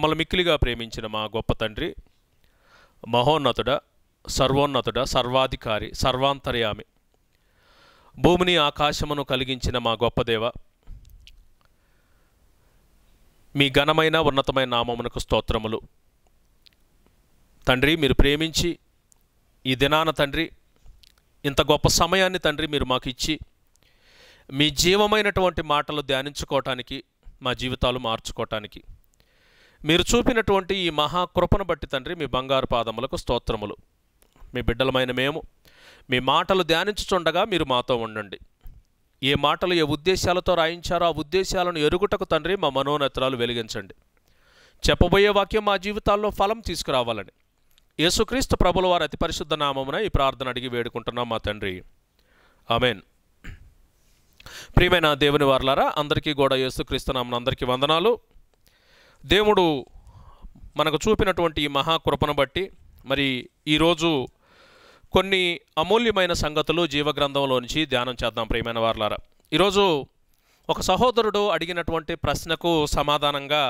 మమ్మల్ని మిక్కిలిగా ప్రేమించిన మా గొప్ప తండ్రి మహోన్నతుడ సర్వోన్నతుడ సర్వాధికారి సర్వాంతర్యామి భూమిని ఆకాశమును కలిగించిన మా గొప్ప దేవ మీ ఘనమైన ఉన్నతమైన నామమునకు స్తోత్రములు తండ్రి మీరు ప్రేమించి ఈ దినాన తండ్రి ఇంత గొప్ప సమయాన్ని తండ్రి మీరు మాకు ఇచ్చి మీ జీవమైనటువంటి మాటలు ధ్యానించుకోవటానికి మా జీవితాలు మార్చుకోవటానికి మీరు చూపినటువంటి ఈ మహాకృపను బట్టి తండ్రి మీ బంగారు పాదములకు స్తోత్రములు మీ బిడ్డలమైన మేము మీ మాటలు ధ్యానించుచుండగా మీరు మాతో ఉండండి ఏ మాటలు ఏ ఉద్దేశాలతో రాయించారో ఆ ఉద్దేశాలను ఎరుగుటకు తండ్రి మా మనోనేత్రాలు వెలిగించండి చెప్పబోయే వాక్యం మా జీవితాల్లో ఫలం తీసుకురావాలని యేసుక్రీస్తు ప్రభుల వారి అతి పరిశుద్ధ నామమున ఈ ప్రార్థన అడిగి వేడుకుంటున్నాం మా తండ్రి ఆమెన్ ప్రియమైన దేవుని వార్లారా అందరికీ కూడా యేసుక్రీస్తు నామన అందరికీ వందనాలు దేవుడు మనకు చూపినటువంటి ఈ మహాకృపను బట్టి మరి ఈరోజు కొన్ని అమూల్యమైన సంగతులు జీవగ్రంథంలో నుంచి ధ్యానం చేద్దాం ప్రియమైన వార్లారా ఈరోజు ఒక సహోదరుడు అడిగినటువంటి ప్రశ్నకు సమాధానంగా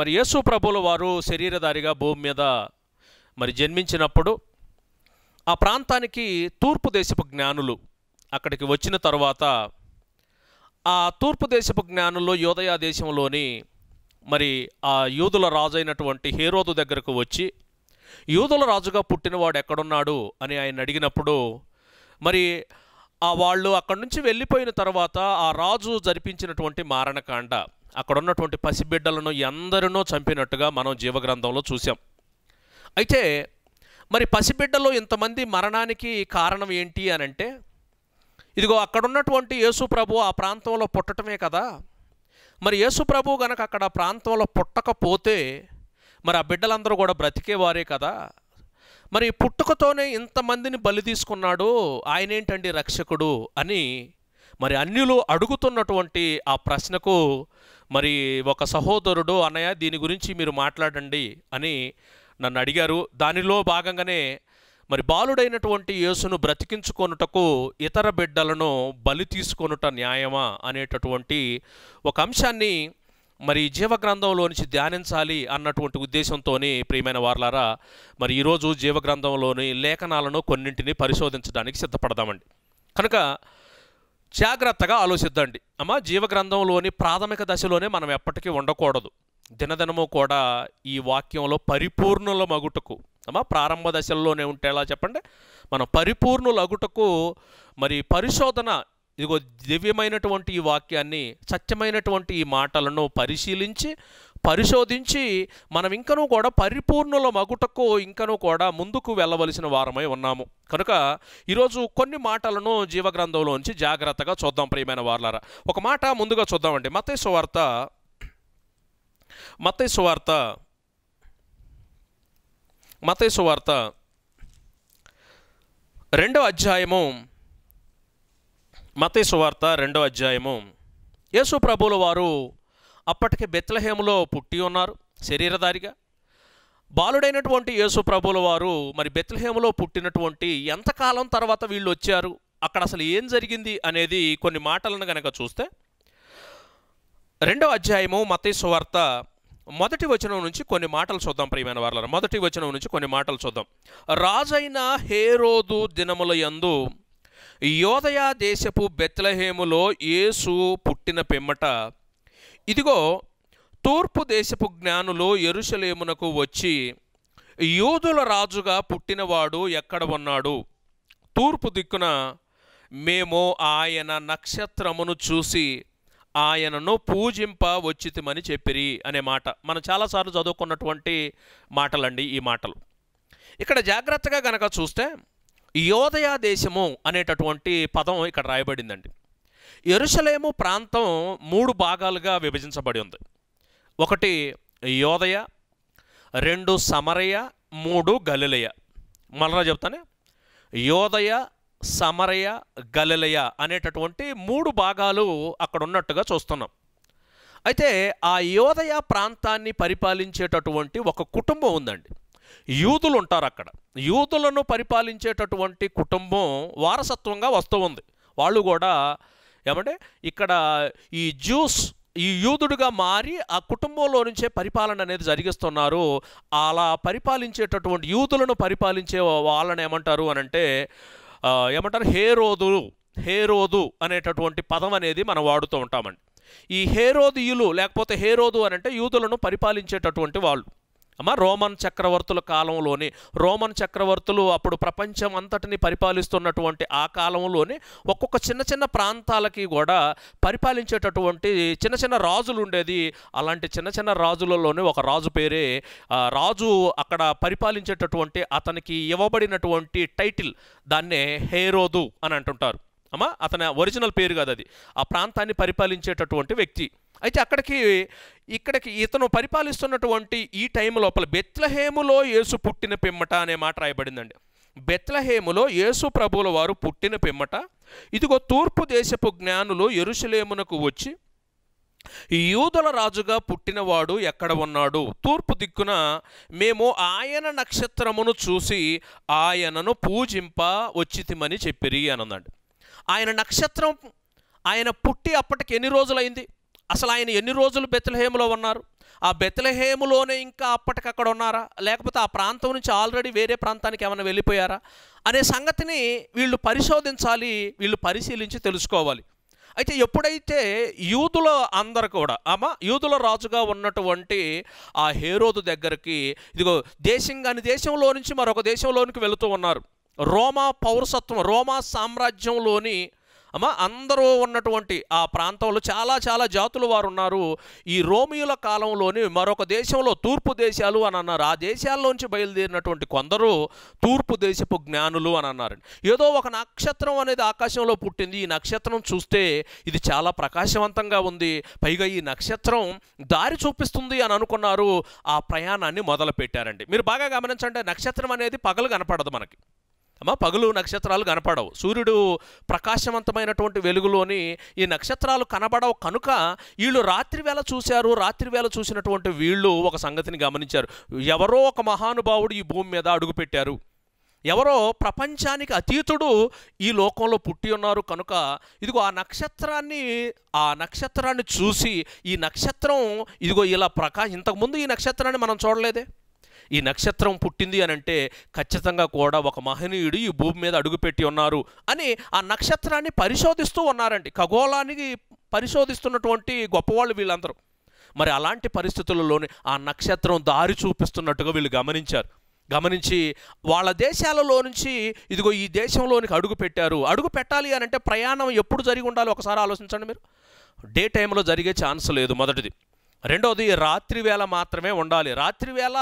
మరి యేసు ప్రభుల వారు శరీరధారిగా భూమి మీద మరి జన్మించినప్పుడు ఆ ప్రాంతానికి తూర్పు దేశపు జ్ఞానులు అక్కడికి వచ్చిన తర్వాత ఆ తూర్పు దేశపు జ్ఞానుల్లో యోదయా దేశంలోని మరి ఆ యూదుల రాజు అయినటువంటి హేరోదు దగ్గరకు వచ్చి యూదుల రాజుగా పుట్టినవాడు ఎక్కడున్నాడు అని ఆయన అడిగినప్పుడు మరి ఆ వాళ్ళు అక్కడి నుంచి వెళ్ళిపోయిన తర్వాత ఆ రాజు జరిపించినటువంటి మారణకాండ అక్కడ ఉన్నటువంటి పసిబిడ్డలను ఎందరినో చంపినట్టుగా మనం జీవగ్రంథంలో చూసాం అయితే మరి పసిబిడ్డలో ఇంతమంది మరణానికి కారణం ఏంటి అని అంటే ఇదిగో అక్కడున్నటువంటి యేసు ప్రభు ఆ ప్రాంతంలో పుట్టటమే కదా మరి యేసుప్రభు గనక అక్కడ ప్రాంతంలో పుట్టకపోతే మరి ఆ బిడ్డలందరూ కూడా బ్రతికేవారే కదా మరి పుట్టుకతోనే ఇంతమందిని బలి తీసుకున్నాడు ఆయనేంటండి రక్షకుడు అని మరి అన్యులు అడుగుతున్నటువంటి ఆ ప్రశ్నకు మరి ఒక సహోదరుడు అన్నయ్య దీని గురించి మీరు మాట్లాడండి అని నన్ను అడిగారు దానిలో భాగంగానే మరి బాలుడైనటువంటి యేసును బ్రతికించుకొనుటకు ఇతర బిడ్డలను బలి తీసుకొనుట న్యాయమా అనేటటువంటి ఒక అంశాన్ని మరి జీవగ్రంథంలో నుంచి ధ్యానించాలి అన్నటువంటి ఉద్దేశంతో ప్రియమైన వార్లారా మరి ఈరోజు జీవగ్రంథంలోని లేఖనాలను కొన్నింటిని పరిశోధించడానికి సిద్ధపడదామండి కనుక జాగ్రత్తగా ఆలోచిద్దండి అమ్మ జీవగ్రంథంలోని ప్రాథమిక దశలోనే మనం ఎప్పటికీ ఉండకూడదు దినదినము కూడా ఈ వాక్యంలో పరిపూర్ణుల మగుటకు అమ్మా ప్రారంభ దశల్లోనే ఉంటేలా చెప్పండి మనం పరిపూర్ణులగుటకు మరి పరిశోధన ఇదిగో దివ్యమైనటువంటి ఈ వాక్యాన్ని సత్యమైనటువంటి ఈ మాటలను పరిశీలించి పరిశోధించి మనం ఇంకనూ కూడా పరిపూర్ణుల మగుటకు ఇంకనూ కూడా ముందుకు వెళ్ళవలసిన వారమై ఉన్నాము కనుక ఈరోజు కొన్ని మాటలను జీవగ్రంథంలోంచి జాగ్రత్తగా చూద్దాం ప్రియమైన వార్లారా ఒక మాట ముందుగా చూద్దామండి మతేశ్వార్త మతేశ్వార్త మతేసు వార్త రెండవ అధ్యాయము మతేసు వార్త రెండవ అధ్యాయము యేసు ప్రభువుల వారు అప్పటికే బెత్లహేములో పుట్టి ఉన్నారు శరీరధారిగా బాలుడైనటువంటి యేసు ప్రభువుల వారు మరి బెత్లహేములో పుట్టినటువంటి ఎంతకాలం తర్వాత వీళ్ళు వచ్చారు అక్కడ అసలు ఏం జరిగింది అనేది కొన్ని మాటలను కనుక చూస్తే రెండవ అధ్యాయము మతేసు వార్త మొదటి వచనం నుంచి కొన్ని మాటలు చూద్దాం ప్రియమైన వాళ్ళ మొదటి వచనం నుంచి కొన్ని మాటలు చూద్దాం రాజైన హేరోదు దినముల యందు యోదయా దేశపు బెత్లహేములో యేసు పుట్టిన పిమ్మట ఇదిగో తూర్పు దేశపు జ్ఞానులు ఎరుసలేమునకు వచ్చి యూదుల రాజుగా పుట్టినవాడు ఎక్కడ ఉన్నాడు తూర్పు దిక్కున మేము ఆయన నక్షత్రమును చూసి ఆయనను పూజింప వచ్చితిమని చెప్పిరి అనే మాట మనం చాలాసార్లు చదువుకున్నటువంటి మాటలండి ఈ మాటలు ఇక్కడ జాగ్రత్తగా గనక చూస్తే యోదయా దేశము అనేటటువంటి పదం ఇక్కడ రాయబడిందండి ఎరుసలేము ప్రాంతం మూడు భాగాలుగా విభజించబడి ఉంది ఒకటి యోదయ రెండు సమరయ మూడు గలిలయ మళ్ళా చెప్తానే యోదయ సమరయ గలలయ అనేటటువంటి మూడు భాగాలు అక్కడ ఉన్నట్టుగా చూస్తున్నాం అయితే ఆ యోదయ ప్రాంతాన్ని పరిపాలించేటటువంటి ఒక కుటుంబం ఉందండి యూదులు ఉంటారు అక్కడ యూదులను పరిపాలించేటటువంటి కుటుంబం వారసత్వంగా వస్తూ ఉంది వాళ్ళు కూడా ఏమంటే ఇక్కడ ఈ జ్యూస్ ఈ యూదుడుగా మారి ఆ కుటుంబంలో నుంచే పరిపాలన అనేది జరిగిస్తున్నారు అలా పరిపాలించేటటువంటి యూదులను పరిపాలించే వాళ్ళని ఏమంటారు అని అంటే ఏమంటారు హేరోదు హేరోదు అనేటటువంటి పదం అనేది మనం వాడుతూ ఉంటామండి ఈ హేరోదియులు లేకపోతే హేరోదు అని అంటే యూదులను పరిపాలించేటటువంటి వాళ్ళు అమ్మ రోమన్ చక్రవర్తుల కాలంలోనే రోమన్ చక్రవర్తులు అప్పుడు ప్రపంచం అంతటిని పరిపాలిస్తున్నటువంటి ఆ కాలంలోనే ఒక్కొక్క చిన్న చిన్న ప్రాంతాలకి కూడా పరిపాలించేటటువంటి చిన్న చిన్న రాజులు ఉండేది అలాంటి చిన్న చిన్న రాజులలోనే ఒక రాజు పేరే రాజు అక్కడ పరిపాలించేటటువంటి అతనికి ఇవ్వబడినటువంటి టైటిల్ దాన్నే హేరోదు అని అంటుంటారు అమ్మా అతని ఒరిజినల్ పేరు కాదు అది ఆ ప్రాంతాన్ని పరిపాలించేటటువంటి వ్యక్తి అయితే అక్కడికి ఇక్కడికి ఇతను పరిపాలిస్తున్నటువంటి ఈ టైం లోపల బెత్లహేములో యేసు పుట్టిన పిమ్మట అనే మాట రాయబడిందండి బెత్లహేములో యేసు ప్రభువుల వారు పుట్టిన పిమ్మట ఇదిగో తూర్పు దేశపు జ్ఞానులు ఎరుసలేమునకు వచ్చి యూదుల రాజుగా పుట్టినవాడు ఎక్కడ ఉన్నాడు తూర్పు దిక్కున మేము ఆయన నక్షత్రమును చూసి ఆయనను పూజింప వచ్చితిమని చెప్పిరి అని ఆయన నక్షత్రం ఆయన పుట్టి అప్పటికి ఎన్ని రోజులైంది అసలు ఆయన ఎన్ని రోజులు బెత్తలహేములో ఉన్నారు ఆ బెత్లహేములోనే ఇంకా అప్పటికక్కడ ఉన్నారా లేకపోతే ఆ ప్రాంతం నుంచి ఆల్రెడీ వేరే ప్రాంతానికి ఏమైనా వెళ్ళిపోయారా అనే సంగతిని వీళ్ళు పరిశోధించాలి వీళ్ళు పరిశీలించి తెలుసుకోవాలి అయితే ఎప్పుడైతే యూదుల అందరు కూడా ఆమా యూదుల రాజుగా ఉన్నటువంటి ఆ హేరోదు దగ్గరికి ఇదిగో దేశం కాని దేశంలో నుంచి మరొక దేశంలోనికి వెళుతూ ఉన్నారు రోమా పౌరసత్వం రోమా సామ్రాజ్యంలోని అమ్మ అందరూ ఉన్నటువంటి ఆ ప్రాంతంలో చాలా చాలా జాతులు వారు ఉన్నారు ఈ రోమియుల కాలంలోని మరొక దేశంలో తూర్పు దేశాలు అని అన్నారు ఆ దేశాల్లోంచి బయలుదేరినటువంటి కొందరు తూర్పు దేశపు జ్ఞానులు అని అన్నారు ఏదో ఒక నక్షత్రం అనేది ఆకాశంలో పుట్టింది ఈ నక్షత్రం చూస్తే ఇది చాలా ప్రకాశవంతంగా ఉంది పైగా ఈ నక్షత్రం దారి చూపిస్తుంది అని అనుకున్నారు ఆ ప్రయాణాన్ని మొదలుపెట్టారండి మీరు బాగా గమనించండి నక్షత్రం అనేది పగలు కనపడదు మనకి అమ్మా పగులు నక్షత్రాలు కనపడవు సూర్యుడు ప్రకాశవంతమైనటువంటి వెలుగులోని ఈ నక్షత్రాలు కనబడవు కనుక వీళ్ళు రాత్రి వేళ చూశారు రాత్రి వేళ చూసినటువంటి వీళ్ళు ఒక సంగతిని గమనించారు ఎవరో ఒక మహానుభావుడు ఈ భూమి మీద అడుగుపెట్టారు ఎవరో ప్రపంచానికి అతీతుడు ఈ లోకంలో పుట్టి ఉన్నారు కనుక ఇదిగో ఆ నక్షత్రాన్ని ఆ నక్షత్రాన్ని చూసి ఈ నక్షత్రం ఇదిగో ఇలా ప్రకాశం ఇంతకుముందు ఈ నక్షత్రాన్ని మనం చూడలేదే ఈ నక్షత్రం పుట్టింది అని అంటే ఖచ్చితంగా కూడా ఒక మహనీయుడు ఈ భూమి మీద అడుగుపెట్టి ఉన్నారు అని ఆ నక్షత్రాన్ని పరిశోధిస్తూ ఉన్నారండి ఖగోళానికి పరిశోధిస్తున్నటువంటి గొప్పవాళ్ళు వీళ్ళందరూ మరి అలాంటి పరిస్థితులలోనే ఆ నక్షత్రం దారి చూపిస్తున్నట్టుగా వీళ్ళు గమనించారు గమనించి వాళ్ళ దేశాలలో నుంచి ఇదిగో ఈ దేశంలోనికి అడుగు పెట్టారు అడుగు పెట్టాలి అని అంటే ప్రయాణం ఎప్పుడు జరిగి ఉండాలి ఒకసారి ఆలోచించండి మీరు డే టైంలో జరిగే ఛాన్స్ లేదు మొదటిది రెండవది రాత్రి వేళ మాత్రమే ఉండాలి రాత్రి వేళ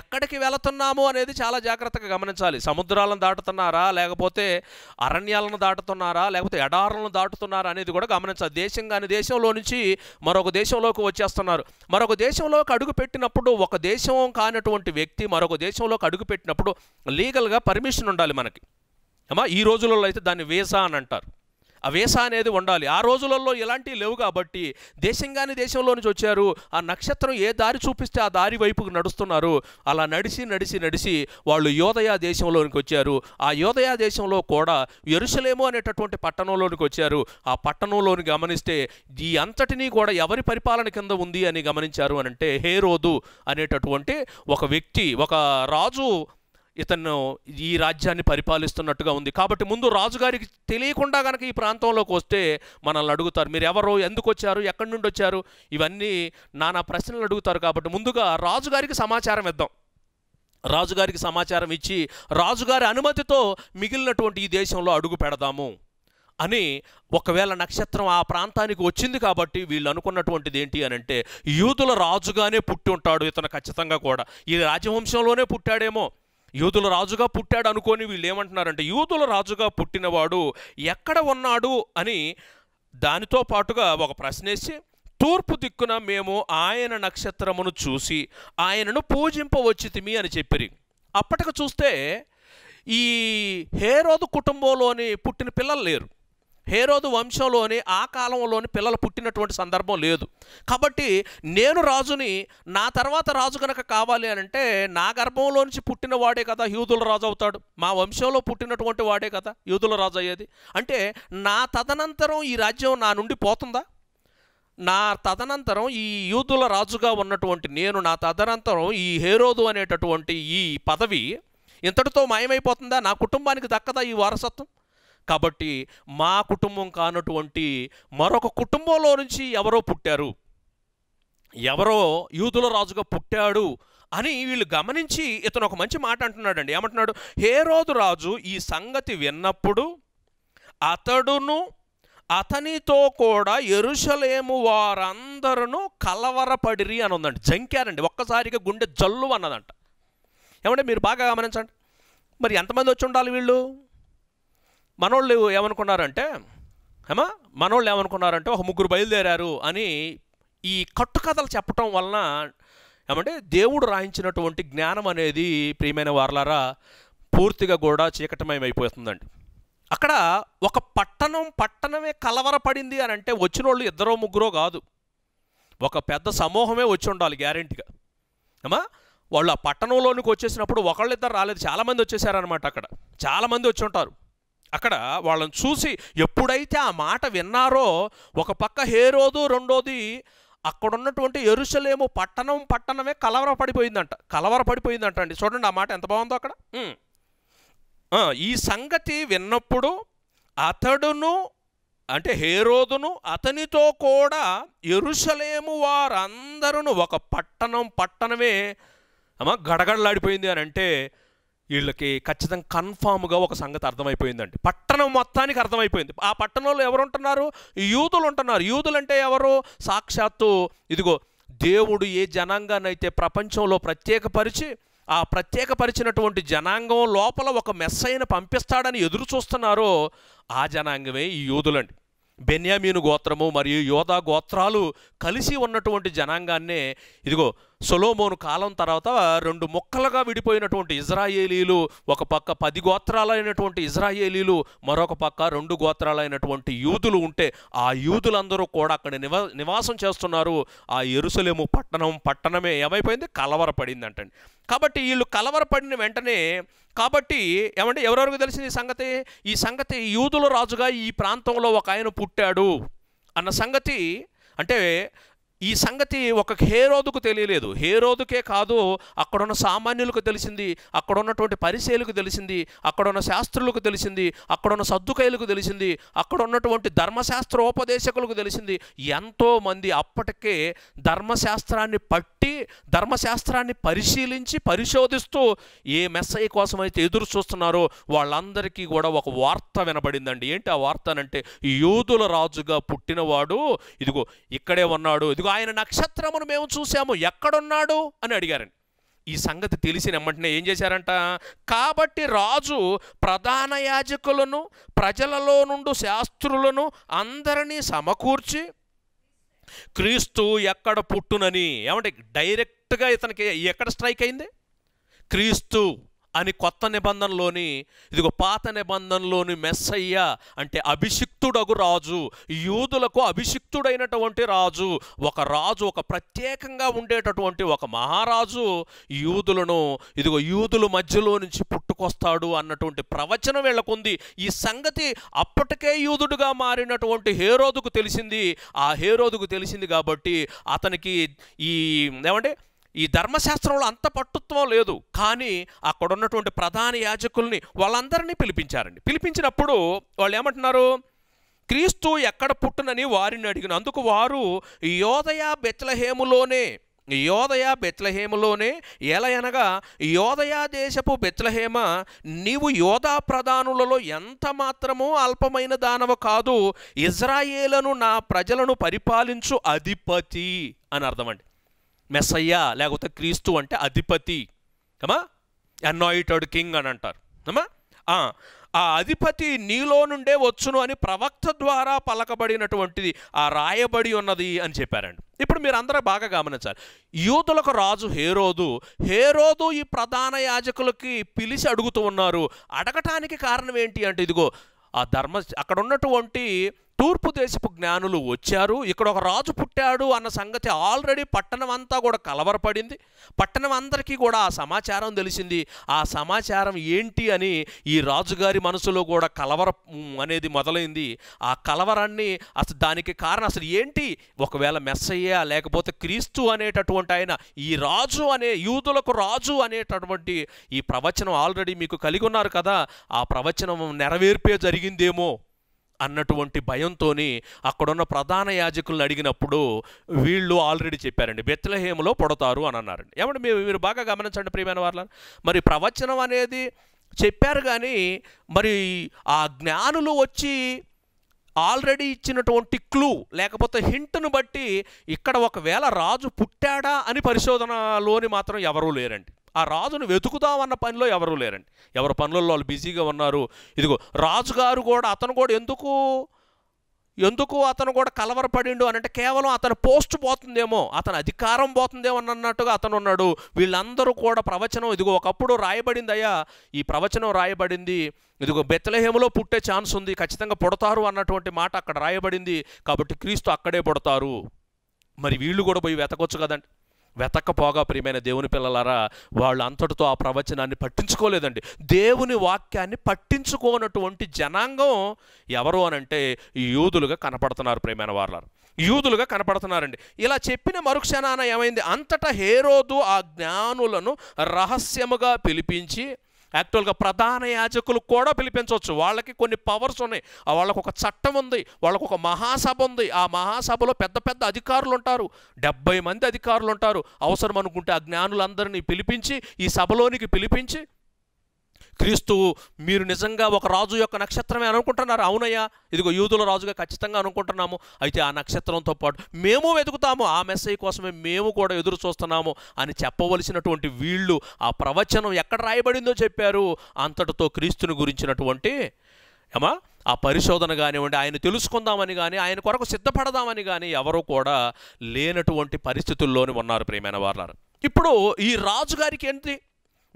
ఎక్కడికి వెళుతున్నాము అనేది చాలా జాగ్రత్తగా గమనించాలి సముద్రాలను దాటుతున్నారా లేకపోతే అరణ్యాలను దాటుతున్నారా లేకపోతే ఎడారులను దాటుతున్నారా అనేది కూడా గమనించాలి దేశం కాని దేశంలో నుంచి మరొక దేశంలోకి వచ్చేస్తున్నారు మరొక దేశంలోకి అడుగు పెట్టినప్పుడు ఒక దేశం కానటువంటి వ్యక్తి మరొక దేశంలోకి అడుగు పెట్టినప్పుడు లీగల్గా పర్మిషన్ ఉండాలి మనకి అమ్మా ఈ రోజులలో అయితే దాన్ని వీసా అని అంటారు అవేస అనేది ఉండాలి ఆ రోజులలో ఇలాంటివి లేవు కాబట్టి దేశంగాని దేశంలో నుంచి వచ్చారు ఆ నక్షత్రం ఏ దారి చూపిస్తే ఆ దారి వైపుకు నడుస్తున్నారు అలా నడిచి నడిచి నడిచి వాళ్ళు యోదయా దేశంలోనికి వచ్చారు ఆ యోదయా దేశంలో కూడా ఎరుసలేము అనేటటువంటి పట్టణంలోనికి వచ్చారు ఆ పట్టణంలోని గమనిస్తే ఈ అంతటినీ కూడా ఎవరి పరిపాలన కింద ఉంది అని గమనించారు అనంటే హేరోదు అనేటటువంటి ఒక వ్యక్తి ఒక రాజు ఇతను ఈ రాజ్యాన్ని పరిపాలిస్తున్నట్టుగా ఉంది కాబట్టి ముందు రాజుగారికి తెలియకుండా కనుక ఈ ప్రాంతంలోకి వస్తే మనల్ని అడుగుతారు మీరు ఎవరు ఎందుకు వచ్చారు ఎక్కడి నుండి వచ్చారు ఇవన్నీ నానా ప్రశ్నలు అడుగుతారు కాబట్టి ముందుగా రాజుగారికి సమాచారం ఇద్దాం రాజుగారికి సమాచారం ఇచ్చి రాజుగారి అనుమతితో మిగిలినటువంటి ఈ దేశంలో అడుగు పెడదాము అని ఒకవేళ నక్షత్రం ఆ ప్రాంతానికి వచ్చింది కాబట్టి వీళ్ళు అనుకున్నటువంటిది ఏంటి అని అంటే యూదుల రాజుగానే పుట్టి ఉంటాడు ఇతను ఖచ్చితంగా కూడా ఈ రాజవంశంలోనే పుట్టాడేమో యూదుల రాజుగా పుట్టాడు అనుకొని వీళ్ళు ఏమంటున్నారంటే యూదుల రాజుగా పుట్టినవాడు ఎక్కడ ఉన్నాడు అని దానితో పాటుగా ఒక ప్రశ్నేసి తూర్పు దిక్కున మేము ఆయన నక్షత్రమును చూసి ఆయనను పూజింపవచ్చితిమి అని చెప్పిరి అప్పటికి చూస్తే ఈ హేరోదు కుటుంబంలోని పుట్టిన పిల్లలు లేరు హేరోదు వంశంలోని ఆ కాలంలోని పిల్లలు పుట్టినటువంటి సందర్భం లేదు కాబట్టి నేను రాజుని నా తర్వాత రాజు కనుక కావాలి అని అంటే నా నుంచి పుట్టిన వాడే కదా యూదుల రాజు అవుతాడు మా వంశంలో పుట్టినటువంటి వాడే కదా యూదుల రాజు అయ్యేది అంటే నా తదనంతరం ఈ రాజ్యం నా నుండి పోతుందా నా తదనంతరం ఈ యూదుల రాజుగా ఉన్నటువంటి నేను నా తదనంతరం ఈ హేరోదు అనేటటువంటి ఈ పదవి ఇంతటితో మాయమైపోతుందా నా కుటుంబానికి దక్కదా ఈ వారసత్వం కాబట్టి మా కుటుంబం కానటువంటి మరొక కుటుంబంలో నుంచి ఎవరో పుట్టారు ఎవరో యూదుల రాజుగా పుట్టాడు అని వీళ్ళు గమనించి ఇతను ఒక మంచి మాట అంటున్నాడండి ఏమంటున్నాడు హే రోజు రాజు ఈ సంగతి విన్నప్పుడు అతడును అతనితో కూడా ఎరుషలేము వారందరూ కలవరపడిరి అని ఉందండి జంకారండి ఒక్కసారిగా గుండె జల్లు అన్నదంట ఏమంటే మీరు బాగా గమనించండి మరి ఎంతమంది వచ్చి ఉండాలి వీళ్ళు మనోళ్ళు ఏమనుకున్నారంటే ఏమా మనోళ్ళు ఏమనుకున్నారంటే ఒక ముగ్గురు బయలుదేరారు అని ఈ కట్టుకథలు చెప్పటం వలన ఏమంటే దేవుడు రాయించినటువంటి జ్ఞానం అనేది ప్రియమైన వారలారా పూర్తిగా కూడా చీకటమయమైపోతుందండి అక్కడ ఒక పట్టణం పట్టణమే కలవరపడింది అని అంటే వచ్చిన వాళ్ళు ఇద్దరో ముగ్గురో కాదు ఒక పెద్ద సమూహమే వచ్చి ఉండాలి గ్యారెంటీగా ఏమా వాళ్ళు ఆ పట్టణంలోనికి వచ్చేసినప్పుడు ఒకళ్ళిద్దరు రాలేదు చాలామంది వచ్చేసారనమాట అక్కడ చాలామంది వచ్చి ఉంటారు అక్కడ వాళ్ళని చూసి ఎప్పుడైతే ఆ మాట విన్నారో ఒక పక్క హేరోదు రెండోది అక్కడున్నటువంటి ఎరుసలేము పట్టణం పట్టణమే కలవర పడిపోయిందంట కలవర పడిపోయిందంట అండి చూడండి ఆ మాట ఎంత బాగుందో అక్కడ ఈ సంగతి విన్నప్పుడు అతడును అంటే హేరోదును అతనితో కూడా ఎరుసలేము వారందరూ ఒక పట్టణం పట్టణమే అమ్మ గడగడలాడిపోయింది అని అంటే వీళ్ళకి ఖచ్చితంగా కన్ఫామ్గా ఒక సంగతి అర్థమైపోయిందండి పట్టణం మొత్తానికి అర్థమైపోయింది ఆ పట్టణంలో ఎవరు ఉంటున్నారు యూదులు ఉంటున్నారు యూదులు అంటే ఎవరు సాక్షాత్తు ఇదిగో దేవుడు ఏ జనాంగానైతే ప్రపంచంలో ప్రత్యేకపరిచి ఆ ప్రత్యేకపరిచినటువంటి జనాంగం లోపల ఒక మెస్సైన పంపిస్తాడని ఎదురు చూస్తున్నారో ఆ జనాంగమే ఈ యూదులండి బెన్యామీను గోత్రము మరియు యోధా గోత్రాలు కలిసి ఉన్నటువంటి జనాంగాన్నే ఇదిగో సొలోమోను కాలం తర్వాత రెండు ముక్కలుగా విడిపోయినటువంటి ఇజ్రాయేలీలు ఒక పక్క పది గోత్రాలైనటువంటి ఇజ్రాయేలీలు మరొక పక్క రెండు గోత్రాలైనటువంటి యూదులు ఉంటే ఆ యూదులందరూ కూడా అక్కడ నివా నివాసం చేస్తున్నారు ఆ ఎరుసలేము పట్టణం పట్టణమే ఏమైపోయింది కలవరపడింది అంటండి కాబట్టి వీళ్ళు కలవరపడిన వెంటనే కాబట్టి ఏమంటే ఎవరెవరికి తెలిసింది ఈ సంగతి ఈ సంగతి యూదుల రాజుగా ఈ ప్రాంతంలో ఒక ఆయన పుట్టాడు అన్న సంగతి అంటే ఈ సంగతి ఒక హేరోదుకు తెలియలేదు హేరోదుకే కాదు అక్కడున్న సామాన్యులకు తెలిసింది అక్కడున్నటువంటి పరిశీలకు తెలిసింది అక్కడున్న శాస్త్రులకు తెలిసింది అక్కడున్న సద్దుకైలకు తెలిసింది అక్కడున్నటువంటి ధర్మశాస్త్రోపదేశకులకు తెలిసింది ఎంతోమంది అప్పటికే ధర్మశాస్త్రాన్ని పట్టి ధర్మశాస్త్రాన్ని పరిశీలించి పరిశోధిస్తూ ఏ మెస్ఐ కోసం అయితే ఎదురు చూస్తున్నారో వాళ్ళందరికీ కూడా ఒక వార్త వినబడిందండి ఏంటి ఆ వార్త అంటే యూదుల రాజుగా పుట్టినవాడు ఇదిగో ఇక్కడే ఉన్నాడు ఇదిగో ఆయన నక్షత్రమును మేము చూసాము ఎక్కడున్నాడు అని అడిగారండి ఈ సంగతి తెలిసిన వెంటనే ఏం చేశారంట కాబట్టి రాజు ప్రధాన యాజకులను ప్రజలలో నుండి శాస్త్రులను అందరినీ సమకూర్చి క్రీస్తు ఎక్కడ పుట్టునని ఏమంటే డైరెక్ట్గా ఇతనికి ఎక్కడ స్ట్రైక్ అయింది క్రీస్తు అని కొత్త నిబంధనలోని ఇదిగో పాత నిబంధనలోని మెస్సయ్య అంటే అభిషిక్తుడగు రాజు యూదులకు అభిషిక్తుడైనటువంటి రాజు ఒక రాజు ఒక ప్రత్యేకంగా ఉండేటటువంటి ఒక మహారాజు యూదులను ఇదిగో యూదుల మధ్యలో నుంచి పుట్టుకొస్తాడు అన్నటువంటి ప్రవచనం వీళ్ళకుంది ఈ సంగతి అప్పటికే యూదుడుగా మారినటువంటి హేరోదుకు తెలిసింది ఆ హేరోదుకు తెలిసింది కాబట్టి అతనికి ఈ ఏమంటే ఈ ధర్మశాస్త్రంలో అంత పట్టుత్వం లేదు కానీ అక్కడ ఉన్నటువంటి ప్రధాన యాజకుల్ని వాళ్ళందరినీ పిలిపించారండి పిలిపించినప్పుడు వాళ్ళు ఏమంటున్నారు క్రీస్తు ఎక్కడ పుట్టునని వారిని అడిగిన అందుకు వారు యోదయా బెత్లహేములోనే యోదయ బెత్లహేములోనే ఎలా అనగా యోదయా దేశపు బెత్లహేమ నీవు యోధా ప్రధానులలో ఎంత మాత్రమూ అల్పమైన దానవ కాదు ఇజ్రాయేలను నా ప్రజలను పరిపాలించు అధిపతి అని అర్థమండి మెసయ్యా లేకపోతే క్రీస్తు అంటే అధిపతి ఏమా అనాయిటెడ్ కింగ్ అని అంటారు ఏమా ఆ అధిపతి నీలో నుండే వచ్చును అని ప్రవక్త ద్వారా పలకబడినటువంటిది ఆ రాయబడి ఉన్నది అని చెప్పారండి ఇప్పుడు మీరు అందరూ బాగా గమనించాలి యూదులకు రాజు హేరోదు హేరోదు ఈ ప్రధాన యాజకులకి పిలిచి అడుగుతూ ఉన్నారు అడగటానికి కారణం ఏంటి అంటే ఇదిగో ఆ ధర్మ అక్కడ ఉన్నటువంటి తూర్పు దేశపు జ్ఞానులు వచ్చారు ఇక్కడ ఒక రాజు పుట్టాడు అన్న సంగతి ఆల్రెడీ పట్టణం అంతా కూడా కలవరపడింది పట్టణం అందరికీ కూడా ఆ సమాచారం తెలిసింది ఆ సమాచారం ఏంటి అని ఈ రాజుగారి మనసులో కూడా కలవర అనేది మొదలైంది ఆ కలవరాన్ని అసలు దానికి కారణం అసలు ఏంటి ఒకవేళ మెస్సయ్య లేకపోతే క్రీస్తు అనేటటువంటి ఆయన ఈ రాజు అనే యూదులకు రాజు అనేటటువంటి ఈ ప్రవచనం ఆల్రెడీ మీకు కలిగి ఉన్నారు కదా ఆ ప్రవచనం నెరవేర్పే జరిగిందేమో అన్నటువంటి భయంతో అక్కడున్న ప్రధాన యాజకులను అడిగినప్పుడు వీళ్ళు ఆల్రెడీ చెప్పారండి బెత్లహేములో పొడతారు అని అన్నారండి ఏమంటే మీరు బాగా గమనించండి ప్రియమైన వాళ్ళ మరి ప్రవచనం అనేది చెప్పారు కానీ మరి ఆ జ్ఞానులు వచ్చి ఆల్రెడీ ఇచ్చినటువంటి క్లూ లేకపోతే హింట్ను బట్టి ఇక్కడ ఒకవేళ రాజు పుట్టాడా అని పరిశోధనలోని మాత్రం ఎవరూ లేరండి ఆ రాజును వెతుకుదామన్న పనిలో ఎవరూ లేరండి ఎవరు పనులలో వాళ్ళు బిజీగా ఉన్నారు ఇదిగో రాజుగారు కూడా అతను కూడా ఎందుకు ఎందుకు అతను కూడా కలవరపడిండు అని అంటే కేవలం అతని పోస్ట్ పోతుందేమో అతని అధికారం పోతుందేమో అన్నట్టుగా అతను ఉన్నాడు వీళ్ళందరూ కూడా ప్రవచనం ఇదిగో ఒకప్పుడు రాయబడింది అయ్యా ఈ ప్రవచనం రాయబడింది ఇదిగో బెత్తలహేములో పుట్టే ఛాన్స్ ఉంది ఖచ్చితంగా పుడతారు అన్నటువంటి మాట అక్కడ రాయబడింది కాబట్టి క్రీస్తు అక్కడే పుడతారు మరి వీళ్ళు కూడా పోయి వెతకొచ్చు కదండి వెతకపోగా ప్రియమైన దేవుని పిల్లలారా వాళ్ళు అంతటితో ఆ ప్రవచనాన్ని పట్టించుకోలేదండి దేవుని వాక్యాన్ని పట్టించుకోనటువంటి జనాంగం ఎవరు అనంటే యూదులుగా కనపడుతున్నారు ప్రియమైన వాళ్ళారు యూదులుగా కనపడుతున్నారండి ఇలా చెప్పిన మరుక్షణాన ఏమైంది అంతటా హేరోదు ఆ జ్ఞానులను రహస్యముగా పిలిపించి యాక్చువల్గా ప్రధాన యాజకులు కూడా పిలిపించవచ్చు వాళ్ళకి కొన్ని పవర్స్ ఉన్నాయి వాళ్ళకు ఒక చట్టం ఉంది వాళ్ళకు ఒక మహాసభ ఉంది ఆ మహాసభలో పెద్ద పెద్ద అధికారులు ఉంటారు డెబ్బై మంది అధికారులు ఉంటారు అవసరం అనుకుంటే ఆ జ్ఞానులందరినీ పిలిపించి ఈ సభలోనికి పిలిపించి క్రీస్తువు మీరు నిజంగా ఒక రాజు యొక్క నక్షత్రమే అనుకుంటున్నారు అవునయ్యా ఇదిగో యూదుల రాజుగా ఖచ్చితంగా అనుకుంటున్నాము అయితే ఆ నక్షత్రంతో పాటు మేము వెతుకుతాము ఆ మెస్సేజ్ కోసమే మేము కూడా ఎదురు చూస్తున్నాము అని చెప్పవలసినటువంటి వీళ్ళు ఆ ప్రవచనం ఎక్కడ రాయబడిందో చెప్పారు అంతటితో క్రీస్తుని గురించినటువంటి ఏమా ఆ పరిశోధన కానివ్వండి ఆయన తెలుసుకుందామని కానీ ఆయన కొరకు సిద్ధపడదామని కానీ ఎవరు కూడా లేనటువంటి పరిస్థితుల్లోనే ఉన్నారు ప్రియమైన వారు ఇప్పుడు ఈ రాజుగారికి ఏంటి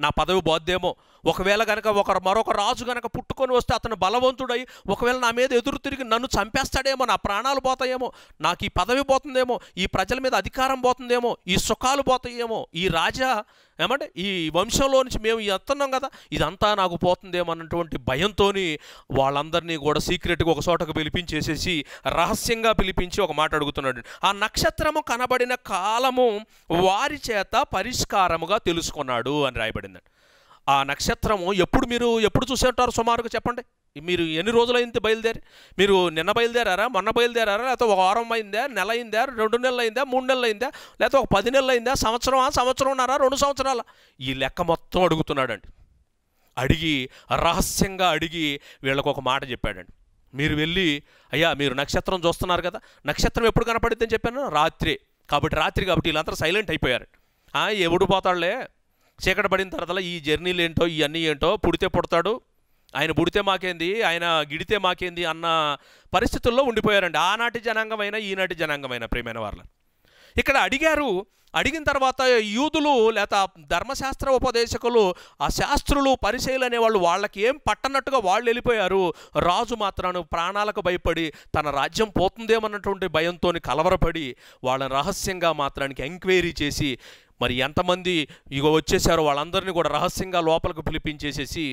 నా పదవి బాధ్యేమో ఒకవేళ కనుక ఒక మరొక రాజు కనుక పుట్టుకొని వస్తే అతను బలవంతుడై ఒకవేళ నా మీద ఎదురు తిరిగి నన్ను చంపేస్తాడేమో నా ప్రాణాలు పోతాయేమో నాకు ఈ పదవి పోతుందేమో ఈ ప్రజల మీద అధికారం పోతుందేమో ఈ సుఖాలు పోతాయేమో ఈ రాజా ఏమంటే ఈ వంశంలో నుంచి మేము ఎత్తున్నాం కదా ఇదంతా నాకు పోతుందేమో అన్నటువంటి భయంతో వాళ్ళందరినీ కూడా సీక్రెట్గా ఒక చోటకు పిలిపించేసేసి రహస్యంగా పిలిపించి ఒక మాట అడుగుతున్నాడు ఆ నక్షత్రము కనబడిన కాలము వారి చేత పరిష్కారముగా తెలుసుకున్నాడు అని రాయబడిందండి ఆ నక్షత్రము ఎప్పుడు మీరు ఎప్పుడు చూసే ఉంటారు సుమారుగా చెప్పండి మీరు ఎన్ని రోజులైంది బయలుదేరి మీరు నిన్న బయలుదేరారా మొన్న బయలుదేరారా లేకపోతే ఒక వారం అయిందా నెల అయిందా రెండు నెలలు అయిందా మూడు నెలలు అయిందా లేకపోతే ఒక పది నెలలు అయిందా సంవత్సరమా ఉన్నారా రెండు సంవత్సరాల ఈ లెక్క మొత్తం అడుగుతున్నాడండి అడిగి రహస్యంగా అడిగి వీళ్ళకు ఒక మాట చెప్పాడండి మీరు వెళ్ళి అయ్యా మీరు నక్షత్రం చూస్తున్నారు కదా నక్షత్రం ఎప్పుడు కనపడిద్దని చెప్పాను రాత్రి కాబట్టి రాత్రి కాబట్టి వీళ్ళంతా సైలెంట్ అయిపోయారు ఎవడు పోతాడులే చీకటి పడిన తర్వాత ఈ జర్నీలు ఏంటో ఇవన్నీ ఏంటో పుడితే పుడతాడు ఆయన పుడితే మాకేంది ఆయన గిడితే మాకేంది అన్న పరిస్థితుల్లో ఉండిపోయారండి ఆనాటి జనాంగమైన ఈనాటి జనాంగమైన ప్రేమైన వాళ్ళు ఇక్కడ అడిగారు అడిగిన తర్వాత యూదులు లేక ధర్మశాస్త్ర ఉపదేశకులు ఆ శాస్త్రులు పరిశైలు అనేవాళ్ళు వాళ్ళకి ఏం పట్టనట్టుగా వాళ్ళు వెళ్ళిపోయారు రాజు మాత్రాను ప్రాణాలకు భయపడి తన రాజ్యం పోతుందేమన్నటువంటి భయంతో కలవరపడి వాళ్ళని రహస్యంగా మాత్రానికి ఎంక్వైరీ చేసి మరి ఎంతమంది ఇగో వచ్చేసారో వాళ్ళందరినీ కూడా రహస్యంగా లోపలికి పిలిపించేసేసి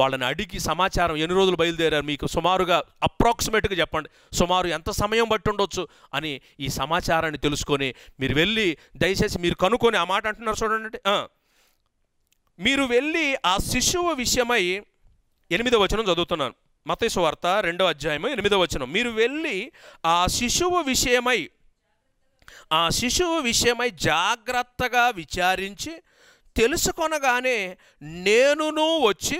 వాళ్ళని అడిగి సమాచారం ఎన్ని రోజులు బయలుదేరారు మీకు సుమారుగా అప్రాక్సిమేట్గా చెప్పండి సుమారు ఎంత సమయం బట్టి ఉండొచ్చు అని ఈ సమాచారాన్ని తెలుసుకొని మీరు వెళ్ళి దయచేసి మీరు కనుక్కొని ఆ మాట అంటున్నారు చూడండి మీరు వెళ్ళి ఆ శిశువు విషయమై ఎనిమిదో వచనం చదువుతున్నాను మతేశ్వ వార్త రెండో అధ్యాయము ఎనిమిదో వచనం మీరు వెళ్ళి ఆ శిశువు విషయమై ఆ శిశువు విషయమై జాగ్రత్తగా విచారించి తెలుసుకొనగానే నేనును వచ్చి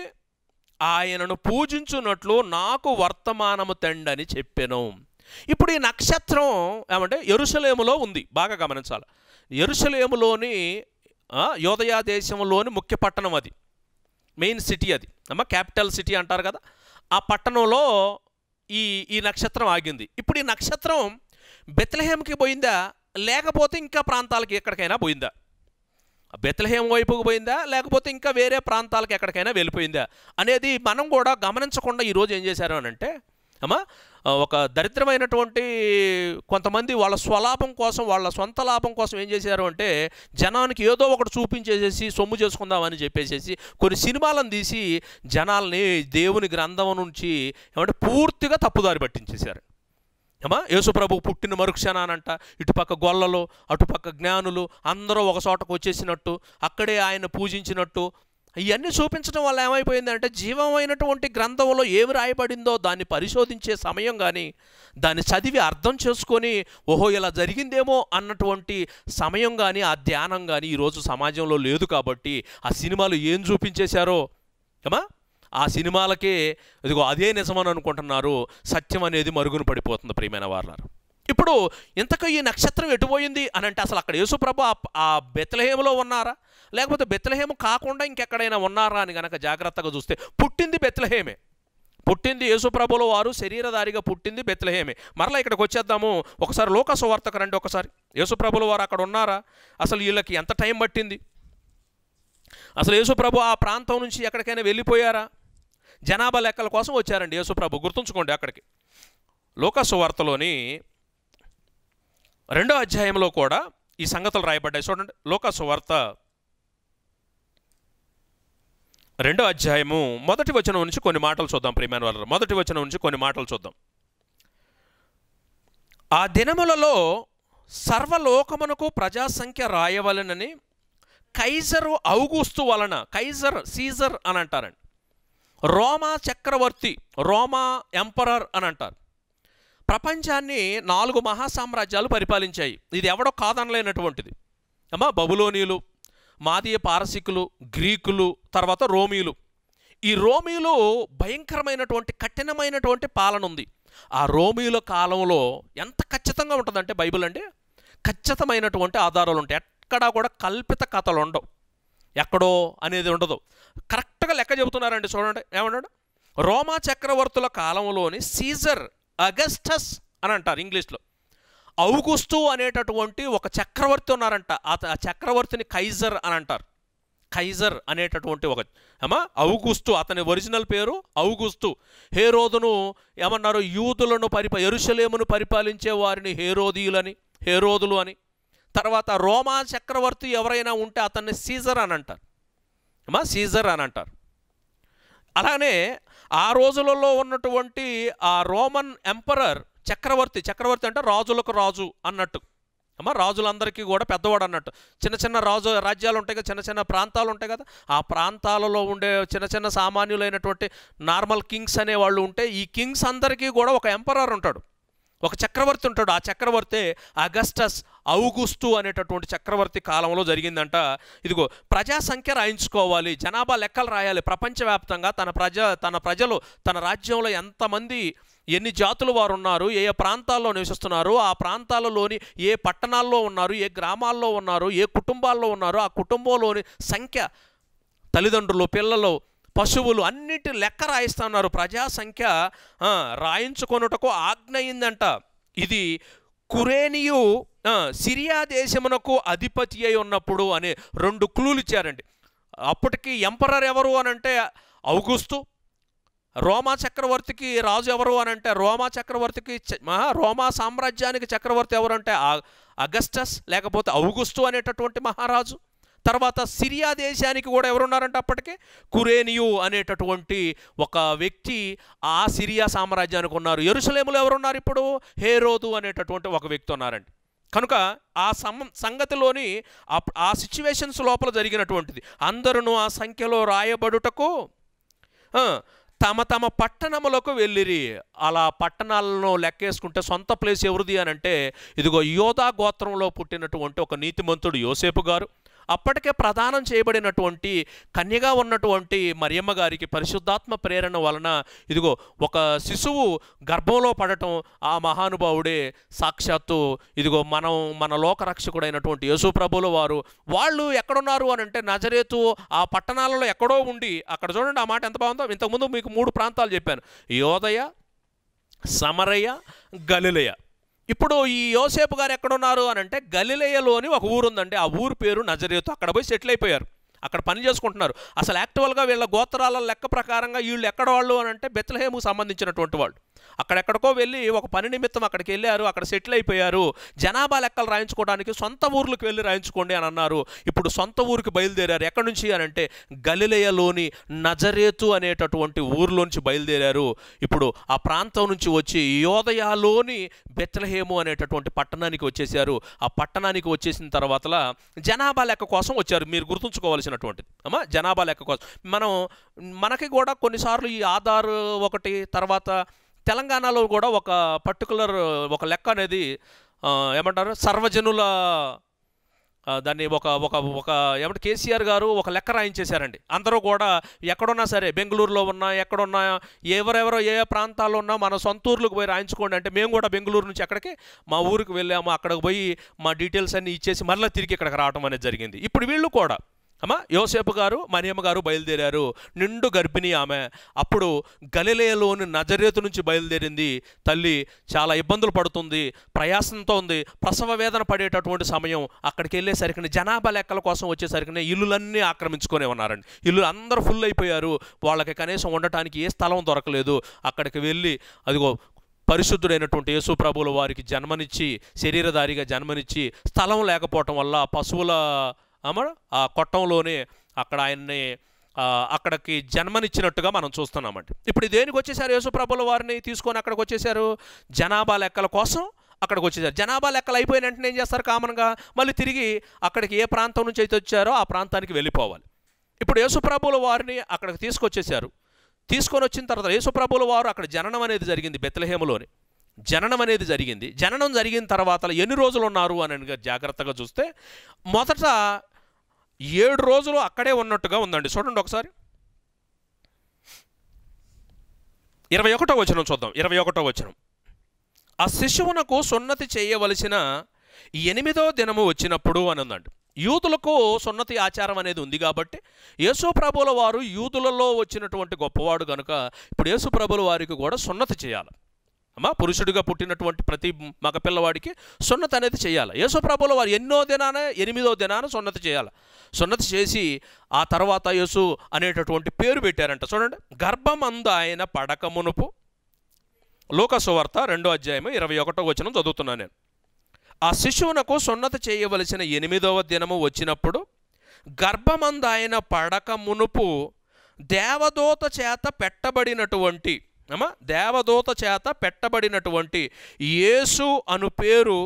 ఆయనను పూజించున్నట్లు నాకు వర్తమానము తెండని చెప్పాను ఇప్పుడు ఈ నక్షత్రం ఏమంటే ఎరుసలేములో ఉంది బాగా గమనించాలి ఎరుసలేములోని యోదయా దేశంలోని ముఖ్య పట్టణం అది మెయిన్ సిటీ అది అమ్మ క్యాపిటల్ సిటీ అంటారు కదా ఆ పట్టణంలో ఈ ఈ నక్షత్రం ఆగింది ఇప్పుడు ఈ నక్షత్రం బెత్లహేమ్కి పోయిందా లేకపోతే ఇంకా ప్రాంతాలకి ఎక్కడికైనా పోయిందా బెత్లహేం వైపుకు పోయిందా లేకపోతే ఇంకా వేరే ప్రాంతాలకు ఎక్కడికైనా వెళ్ళిపోయిందా అనేది మనం కూడా గమనించకుండా ఈరోజు ఏం చేశారు అని అంటే అమ్మా ఒక దరిద్రమైనటువంటి కొంతమంది వాళ్ళ స్వలాభం కోసం వాళ్ళ సొంత లాభం కోసం ఏం చేశారు అంటే జనానికి ఏదో ఒకటి చూపించేసేసి సొమ్ము చేసుకుందామని చెప్పేసేసి కొన్ని సినిమాలను తీసి జనాల్ని దేవుని గ్రంథం నుంచి ఏమంటే పూర్తిగా తప్పుదారి పట్టించేశారు ఏమా యేసుప్రభు పుట్టిన మరుక్షణానంట ఇటుపక్క గొల్లలు అటుపక్క జ్ఞానులు అందరూ ఒక చోటకు వచ్చేసినట్టు అక్కడే ఆయన పూజించినట్టు ఇవన్నీ చూపించడం వల్ల ఏమైపోయిందంటే జీవమైనటువంటి గ్రంథంలో ఏమి రాయబడిందో దాన్ని పరిశోధించే సమయం కానీ దాన్ని చదివి అర్థం చేసుకొని ఓహో ఇలా జరిగిందేమో అన్నటువంటి సమయం కానీ ఆ ధ్యానం కానీ ఈరోజు సమాజంలో లేదు కాబట్టి ఆ సినిమాలు ఏం చూపించేశారో ఏమా ఆ సినిమాలకే ఇదిగో అదే నిజమని అనుకుంటున్నారు సత్యం అనేది మరుగున పడిపోతుంది ప్రియమైన వారు ఇప్పుడు ఇంతకు ఈ నక్షత్రం ఎటుపోయింది అని అంటే అసలు అక్కడ యేసుప్రభు ఆ బెత్తలహేములో ఉన్నారా లేకపోతే బెత్తలహేము కాకుండా ఇంకెక్కడైనా ఉన్నారా అని కనుక జాగ్రత్తగా చూస్తే పుట్టింది బెత్తలహేమే పుట్టింది యేసుప్రభుల వారు శరీరధారిగా పుట్టింది బెత్తలహేమే మరలా ఇక్కడికి వచ్చేద్దాము ఒకసారి వార్తకు రండి ఒకసారి యేసుప్రభుల వారు అక్కడ ఉన్నారా అసలు వీళ్ళకి ఎంత టైం పట్టింది అసలు యేసుప్రభు ఆ ప్రాంతం నుంచి ఎక్కడికైనా వెళ్ళిపోయారా జనాభా లెక్కల కోసం వచ్చారండి యేసుప్రభు గుర్తుంచుకోండి అక్కడికి లోకసు వార్తలోని రెండో అధ్యాయంలో కూడా ఈ సంగతులు రాయబడ్డాయి చూడండి లోకసు వార్త రెండో అధ్యాయము మొదటి వచనం నుంచి కొన్ని మాటలు చూద్దాం ప్రియమైన వాళ్ళు మొదటి వచనం నుంచి కొన్ని మాటలు చూద్దాం ఆ దినములలో సర్వలోకమునకు ప్రజాసంఖ్య రాయవలనని కైజరు అవుగూస్తు వలన కైజర్ సీజర్ అని అంటారండి రోమా చక్రవర్తి రోమా ఎంపరర్ అని అంటారు ప్రపంచాన్ని నాలుగు మహాసామ్రాజ్యాలు పరిపాలించాయి ఇది ఎవడో కాదనలేనటువంటిది అమ్మా బబులోనీలు మాదీయ పారసికులు గ్రీకులు తర్వాత రోమీలు ఈ రోమీలు భయంకరమైనటువంటి కఠినమైనటువంటి పాలన ఉంది ఆ రోమీల కాలంలో ఎంత ఖచ్చితంగా ఉంటుందంటే బైబిల్ అంటే ఖచ్చితమైనటువంటి ఆధారాలు ఉంటాయి ఎక్కడా కూడా కల్పిత కథలు ఉండవు ఎక్కడో అనేది ఉండదు కరెక్ట్గా లెక్క చెబుతున్నారండి చూడండి ఏమన్నాడు రోమా చక్రవర్తుల కాలంలోని సీజర్ అగస్టస్ అని అంటారు ఇంగ్లీష్లో ఔగుస్తు అనేటటువంటి ఒక చక్రవర్తి ఉన్నారంట ఆ చక్రవర్తిని కైజర్ అని అంటారు కైజర్ అనేటటువంటి ఒక ఏమా ఔగుస్తు అతని ఒరిజినల్ పేరు అవుగుస్తు హేరోదును ఏమన్నారు యూదులను పరిప ఎరుసలేమును పరిపాలించే వారిని హేరోదీయులని హేరోదులు అని తర్వాత రోమా చక్రవర్తి ఎవరైనా ఉంటే అతన్ని సీజర్ అని అంటారు మా సీజర్ అని అంటారు అలానే ఆ రోజులలో ఉన్నటువంటి ఆ రోమన్ ఎంపరర్ చక్రవర్తి చక్రవర్తి అంటే రాజులకు రాజు అన్నట్టు అమ్మ రాజులందరికీ కూడా పెద్దవాడు అన్నట్టు చిన్న చిన్న రాజు రాజ్యాలు ఉంటాయి కదా చిన్న చిన్న ప్రాంతాలు ఉంటాయి కదా ఆ ప్రాంతాలలో ఉండే చిన్న చిన్న సామాన్యులైనటువంటి నార్మల్ కింగ్స్ అనే వాళ్ళు ఉంటే ఈ కింగ్స్ అందరికీ కూడా ఒక ఎంపరర్ ఉంటాడు ఒక చక్రవర్తి ఉంటాడు ఆ చక్రవర్తి అగస్టస్ అవుగుస్తు అనేటటువంటి చక్రవర్తి కాలంలో జరిగిందంట ఇదిగో ప్రజా సంఖ్య రాయించుకోవాలి జనాభా లెక్కలు రాయాలి ప్రపంచవ్యాప్తంగా తన ప్రజ తన ప్రజలు తన రాజ్యంలో ఎంతమంది ఎన్ని జాతులు వారు ఉన్నారు ఏ ఏ ప్రాంతాల్లో నివసిస్తున్నారు ఆ ప్రాంతాలలోని ఏ పట్టణాల్లో ఉన్నారు ఏ గ్రామాల్లో ఉన్నారు ఏ కుటుంబాల్లో ఉన్నారు ఆ కుటుంబంలోని సంఖ్య తల్లిదండ్రులు పిల్లలు పశువులు అన్నిటి లెక్క రాయిస్తున్నారు ప్రజా సంఖ్య రాయించుకొనుటకు ఆజ్ఞయిందంట ఇది కురేనియు సిరియా దేశమునకు అధిపతి అయి ఉన్నప్పుడు అని రెండు క్లూలు ఇచ్చారండి అప్పటికి ఎంపరర్ ఎవరు అనంటే అవుగుస్తు రోమా చక్రవర్తికి రాజు ఎవరు అనంటే రోమా చక్రవర్తికి రోమా సామ్రాజ్యానికి చక్రవర్తి ఎవరంటే అగస్టస్ లేకపోతే అవుగుస్తు అనేటటువంటి మహారాజు తర్వాత సిరియా దేశానికి కూడా ఎవరున్నారంట అప్పటికే కురేనియు అనేటటువంటి ఒక వ్యక్తి ఆ సిరియా సామ్రాజ్యానికి ఉన్నారు ఎరుసలేములో ఎవరున్నారు ఇప్పుడు హేరోదు అనేటటువంటి ఒక వ్యక్తి ఉన్నారండి కనుక ఆ సం సంగతిలోని ఆ సిచ్యువేషన్స్ లోపల జరిగినటువంటిది అందరూ ఆ సంఖ్యలో రాయబడుటకు తమ తమ పట్టణములకు వెళ్ళిరి అలా పట్టణాలను లెక్కేసుకుంటే సొంత ప్లేస్ ఎవరిది అని అంటే ఇదిగో యోధా గోత్రంలో పుట్టినటువంటి ఒక నీతిమంతుడు యోసేపు గారు అప్పటికే ప్రదానం చేయబడినటువంటి కన్యగా ఉన్నటువంటి మరియమ్మ గారికి పరిశుద్ధాత్మ ప్రేరణ వలన ఇదిగో ఒక శిశువు గర్భంలో పడటం ఆ మహానుభావుడే సాక్షాత్తు ఇదిగో మనం మన లోకరక్షకుడైనటువంటి యేసు ప్రభులు వారు వాళ్ళు ఎక్కడున్నారు అని అంటే నజరేతు ఆ పట్టణాలలో ఎక్కడో ఉండి అక్కడ చూడండి ఆ మాట ఎంత బాగుందో ఇంతకుముందు మీకు మూడు ప్రాంతాలు చెప్పాను యోదయ సమరయ గలిలయ ఇప్పుడు ఈ యోసేపు గారు ఎక్కడున్నారు అని అంటే గలిలేయలోని ఒక ఊరు ఉందండి ఆ ఊరు పేరు నజరేతు అక్కడ పోయి సెటిల్ అయిపోయారు అక్కడ పని చేసుకుంటున్నారు అసలు యాక్చువల్గా వీళ్ళ గోత్రాల లెక్క ప్రకారంగా వీళ్ళు ఎక్కడ వాళ్ళు అని అంటే బెత్లహేముకు సంబంధించినటువంటి వాళ్ళు అక్కడెక్కడికో వెళ్ళి ఒక పని నిమిత్తం అక్కడికి వెళ్ళారు అక్కడ సెటిల్ అయిపోయారు జనాభా లెక్కలు రాయించుకోవడానికి సొంత ఊర్లకు వెళ్ళి రాయించుకోండి అని అన్నారు ఇప్పుడు సొంత ఊరికి బయలుదేరారు ఎక్కడి నుంచి అని అంటే గలిలయలోని నజరేతు అనేటటువంటి ఊర్లోంచి బయలుదేరారు ఇప్పుడు ఆ ప్రాంతం నుంచి వచ్చి యోదయాలోని బెత్లహేము అనేటటువంటి పట్టణానికి వచ్చేసారు ఆ పట్టణానికి వచ్చేసిన తర్వాత జనాభా లెక్క కోసం వచ్చారు మీరు గుర్తుంచుకోవాల్సినటువంటిది అమ్మా జనాభా లెక్క కోసం మనం మనకి కూడా కొన్నిసార్లు ఈ ఆధార్ ఒకటి తర్వాత తెలంగాణలో కూడా ఒక పర్టికులర్ ఒక లెక్క అనేది ఏమంటారు సర్వజనుల దాన్ని ఒక ఒక ఒక ఏమంటే కేసీఆర్ గారు ఒక లెక్క రాయించేశారండి అందరూ కూడా ఎక్కడున్నా సరే బెంగళూరులో ఉన్నా ఎక్కడున్నా ఎవరెవరో ఏ ప్రాంతాల్లో ఉన్నా మన సొంత ఊర్లకు పోయి రాయించుకోండి అంటే మేము కూడా బెంగళూరు నుంచి అక్కడికి మా ఊరికి వెళ్ళాము అక్కడికి పోయి మా డీటెయిల్స్ అన్నీ ఇచ్చేసి మళ్ళీ తిరిగి ఇక్కడికి రావడం అనేది జరిగింది ఇప్పుడు వీళ్ళు కూడా అమ్మా యోసేపు గారు మరియమ్మ గారు బయలుదేరారు నిండు గర్భిణి ఆమె అప్పుడు గలిలేయలోని నజరేతు నుంచి బయలుదేరింది తల్లి చాలా ఇబ్బందులు పడుతుంది ప్రయాసంతో ఉంది ప్రసవ వేదన పడేటటువంటి సమయం అక్కడికి వెళ్ళేసరికి జనాభా లెక్కల కోసం వచ్చేసరికి ఇల్లులన్నీ ఆక్రమించుకునే ఉన్నారండి ఇల్లు అందరూ ఫుల్ అయిపోయారు వాళ్ళకి కనీసం ఉండటానికి ఏ స్థలం దొరకలేదు అక్కడికి వెళ్ళి అదిగో పరిశుద్ధుడైనటువంటి యేసు ప్రభువులు వారికి జన్మనిచ్చి శరీరధారిగా జన్మనిచ్చి స్థలం లేకపోవటం వల్ల పశువుల అమర ఆ కొట్టంలోనే అక్కడ ఆయన్ని అక్కడికి జన్మనిచ్చినట్టుగా మనం చూస్తున్నామండి ఇప్పుడు దేనికి వచ్చేసారు యేసుప్రభుల వారిని తీసుకొని అక్కడికి వచ్చేసారు జనాభా లెక్కల కోసం అక్కడికి వచ్చేసారు జనాభా లెక్కలు అయిపోయిన వెంటనే ఏం చేస్తారు కామన్గా మళ్ళీ తిరిగి అక్కడికి ఏ ప్రాంతం నుంచి అయితే వచ్చారో ఆ ప్రాంతానికి వెళ్ళిపోవాలి ఇప్పుడు యేసుప్రభుల వారిని అక్కడికి తీసుకొచ్చేసారు తీసుకొని వచ్చిన తర్వాత యేసుప్రభుల వారు అక్కడ జననం అనేది జరిగింది బెత్తలహేమలోని జననం అనేది జరిగింది జననం జరిగిన తర్వాత ఎన్ని రోజులు ఉన్నారు అని జాగ్రత్తగా చూస్తే మొదట ఏడు రోజులు అక్కడే ఉన్నట్టుగా ఉందండి చూడండి ఒకసారి ఇరవై ఒకటో వచనం చూద్దాం ఇరవై ఒకటో వచనం ఆ శిశువునకు సున్నతి చేయవలసిన ఎనిమిదో దినము వచ్చినప్పుడు అని ఉందండి యూదులకు సున్నతి ఆచారం అనేది ఉంది కాబట్టి యేసుప్రభుల వారు యూదులలో వచ్చినటువంటి గొప్పవాడు కనుక ఇప్పుడు యేసుప్రభుల వారికి కూడా సున్నతి చేయాలి అమ్మా పురుషుడిగా పుట్టినటువంటి ప్రతి మగపిల్లవాడికి సున్నత అనేది చేయాలి యేసుప్రభుల వారు ఎన్నో దినాన ఎనిమిదో దినాన సున్నత చేయాలి సున్నత చేసి ఆ తర్వాత యేసు అనేటటువంటి పేరు పెట్టారంట చూడండి గర్భమందు ఆయన పడక మునుపు లోకసువార్త రెండో అధ్యాయం ఇరవై ఒకటో వచనం చదువుతున్నాను నేను ఆ శిశువునకు సున్నత చేయవలసిన ఎనిమిదవ దినము వచ్చినప్పుడు గర్భమందు ఆయన పడక మునుపు దేవదూత చేత పెట్టబడినటువంటి దేవదూత చేత పెట్టబడినటువంటి యేసు అను పేరు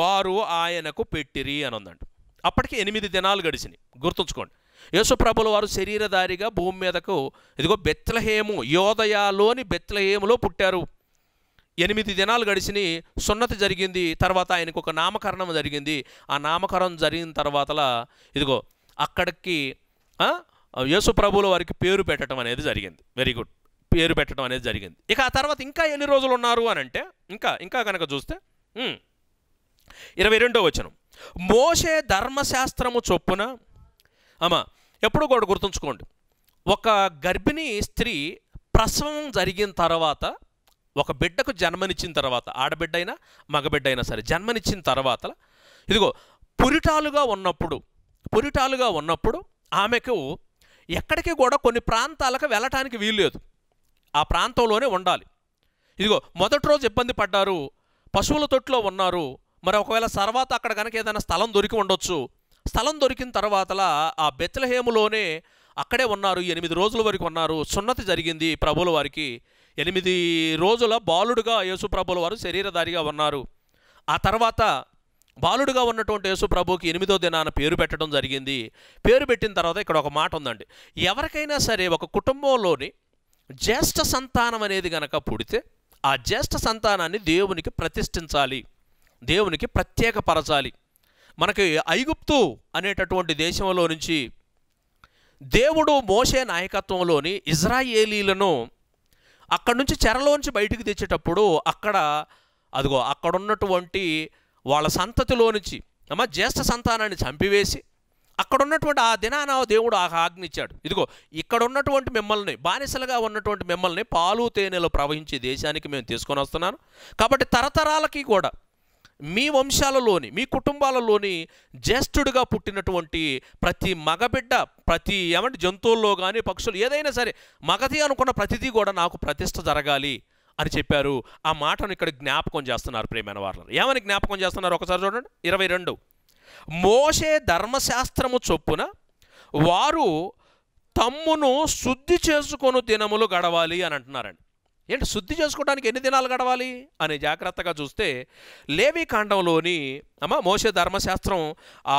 వారు ఆయనకు పెట్టిరి అని ఉందండి అప్పటికి ఎనిమిది దినాలు గడిచినాయి గుర్తుంచుకోండి యేసు ప్రభులు వారు శరీరధారిగా భూమి మీదకు ఇదిగో బెత్లహేము యోదయాలోని బెత్లహేములో పుట్టారు ఎనిమిది దినాలు గడిచిని సున్నతి జరిగింది తర్వాత ఆయనకు ఒక నామకరణం జరిగింది ఆ నామకరణం జరిగిన తర్వాతలా ఇదిగో అక్కడికి ప్రభుల వారికి పేరు పెట్టడం అనేది జరిగింది వెరీ గుడ్ పేరు పెట్టడం అనేది జరిగింది ఇక ఆ తర్వాత ఇంకా ఎన్ని రోజులు ఉన్నారు అని అంటే ఇంకా ఇంకా కనుక చూస్తే ఇరవై రెండో వచనం మోసే ధర్మశాస్త్రము చొప్పున అమ్మా ఎప్పుడు కూడా గుర్తుంచుకోండి ఒక గర్భిణీ స్త్రీ ప్రసవం జరిగిన తర్వాత ఒక బిడ్డకు జన్మనిచ్చిన తర్వాత ఆడబిడ్డ అయినా మగబిడ్డ అయినా సరే జన్మనిచ్చిన తర్వాత ఇదిగో పురిటాలుగా ఉన్నప్పుడు పురిటాలుగా ఉన్నప్పుడు ఆమెకు ఎక్కడికి కూడా కొన్ని ప్రాంతాలకు వెళ్ళటానికి వీలు లేదు ఆ ప్రాంతంలోనే ఉండాలి ఇదిగో మొదటి రోజు ఇబ్బంది పడ్డారు పశువుల తొట్టులో ఉన్నారు మరి ఒకవేళ తర్వాత అక్కడ కనుక ఏదైనా స్థలం దొరికి ఉండొచ్చు స్థలం దొరికిన తర్వాతలా ఆ బెత్లహేములోనే అక్కడే ఉన్నారు ఎనిమిది రోజుల వరకు ఉన్నారు సున్నతి జరిగింది ప్రభుల వారికి ఎనిమిది రోజుల బాలుడుగా యేసు ప్రభుల వారు శరీరధారిగా ఉన్నారు ఆ తర్వాత బాలుడుగా ఉన్నటువంటి యేసు ప్రభుకి ఎనిమిదో దినాన పేరు పెట్టడం జరిగింది పేరు పెట్టిన తర్వాత ఇక్కడ ఒక మాట ఉందండి ఎవరికైనా సరే ఒక కుటుంబంలోని జ్యేష్ఠ సంతానం అనేది గనక పుడితే ఆ జ్యేష్ఠ సంతానాన్ని దేవునికి ప్రతిష్ఠించాలి దేవునికి ప్రత్యేకపరచాలి మనకి ఐగుప్తు అనేటటువంటి దేశంలో నుంచి దేవుడు మోసే నాయకత్వంలోని ఇజ్రాయేలీలను అక్కడి నుంచి చెరలోంచి బయటికి తెచ్చేటప్పుడు అక్కడ అదిగో అక్కడున్నటువంటి వాళ్ళ సంతతిలో నుంచి అమ్మ జ్యేష్ఠ సంతానాన్ని చంపివేసి అక్కడ ఉన్నటువంటి ఆ దినాన దేవుడు ఆ ఆజ్ఞిచ్చాడు ఇదిగో ఇక్కడ ఉన్నటువంటి మిమ్మల్ని బానిసలుగా ఉన్నటువంటి మిమ్మల్ని పాలు తేనెలు ప్రవహించే దేశానికి మేము తీసుకొని వస్తున్నాను కాబట్టి తరతరాలకి కూడా మీ వంశాలలోని మీ కుటుంబాలలోని జ్యేష్ఠుడిగా పుట్టినటువంటి ప్రతి మగబిడ్డ ప్రతి ఏమంటే జంతువుల్లో కానీ పక్షులు ఏదైనా సరే మగది అనుకున్న ప్రతిదీ కూడా నాకు ప్రతిష్ట జరగాలి అని చెప్పారు ఆ మాటను ఇక్కడ జ్ఞాపకం చేస్తున్నారు ప్రేమైన వార్లు ఏమని జ్ఞాపకం చేస్తున్నారు ఒకసారి చూడండి ఇరవై రెండు మోషే ధర్మశాస్త్రము చొప్పున వారు తమ్మును శుద్ధి చేసుకొని దినములు గడవాలి అని అంటున్నారండి ఏంటి శుద్ధి చేసుకోవడానికి ఎన్ని దినాలు గడవాలి అని జాగ్రత్తగా చూస్తే లేవి కాండంలోని అమ్మ మోసే ధర్మశాస్త్రం ఆ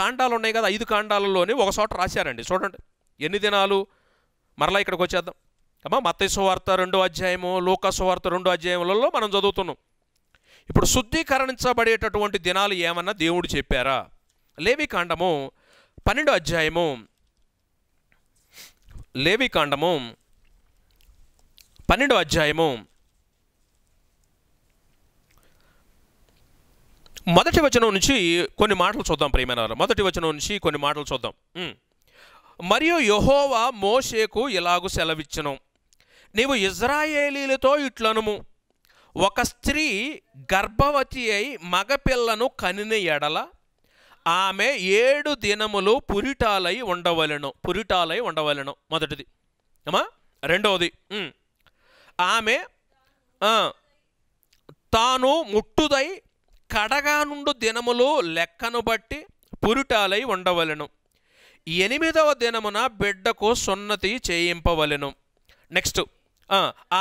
కాండాలు ఉన్నాయి కదా ఐదు కాండాలలోని ఒక చోట రాశారండి చూడండి ఎన్ని దినాలు మరలా ఇక్కడికి వచ్చేద్దాం అమ్మ మత్తైసు వార్త రెండో అధ్యాయము లోకాసు వార్త రెండో అధ్యాయములలో మనం చదువుతున్నాం ఇప్పుడు శుద్ధీకరించబడేటటువంటి దినాలు ఏమన్నా దేవుడు చెప్పారా లేవికాండము పన్నెండు అధ్యాయము లేవికాండము పన్నెండు అధ్యాయము మొదటి వచనం నుంచి కొన్ని మాటలు చూద్దాం ప్రియమైన మొదటి వచనం నుంచి కొన్ని మాటలు చూద్దాం మరియు యహోవా మోషేకు ఇలాగు సెలవిచ్చను నీవు ఇజ్రాయేలీలతో ఇట్లనుము ఒక స్త్రీ గర్భవతి అయి మగపిల్లను కనిన ఎడల ఆమె ఏడు దినములు పురిటాలై ఉండవలను పురిటాలై ఉండవలను మొదటిది అమ్మా రెండవది ఆమె తాను ముట్టుదై కడగా నుండు దినములు లెక్కను బట్టి పురిటాలై ఉండవలను ఎనిమిదవ దినమున బిడ్డకు సున్నతి చేయింపవలను నెక్స్ట్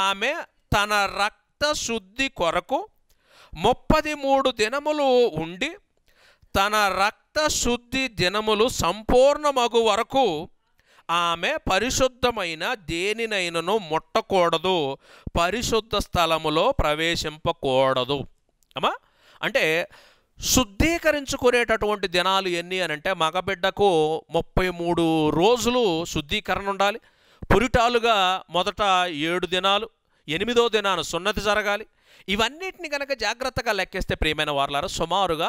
ఆమె తన రక్ రక్తశుద్ధి కొరకు ముప్పది మూడు దినములు ఉండి తన రక్తశుద్ధి దినములు సంపూర్ణమగు వరకు ఆమె పరిశుద్ధమైన దేనినైనను ముట్టకూడదు పరిశుద్ధ స్థలములో ప్రవేశింపకూడదు అమ్మా అంటే శుద్ధీకరించుకునేటటువంటి దినాలు ఎన్ని అని అంటే మగబిడ్డకు ముప్పై మూడు రోజులు శుద్ధీకరణ ఉండాలి పురిటాలుగా మొదట ఏడు దినాలు ఎనిమిదో దినాన సున్నతి జరగాలి ఇవన్నిటిని కనుక జాగ్రత్తగా లెక్కేస్తే ప్రియమైన వారులారా సుమారుగా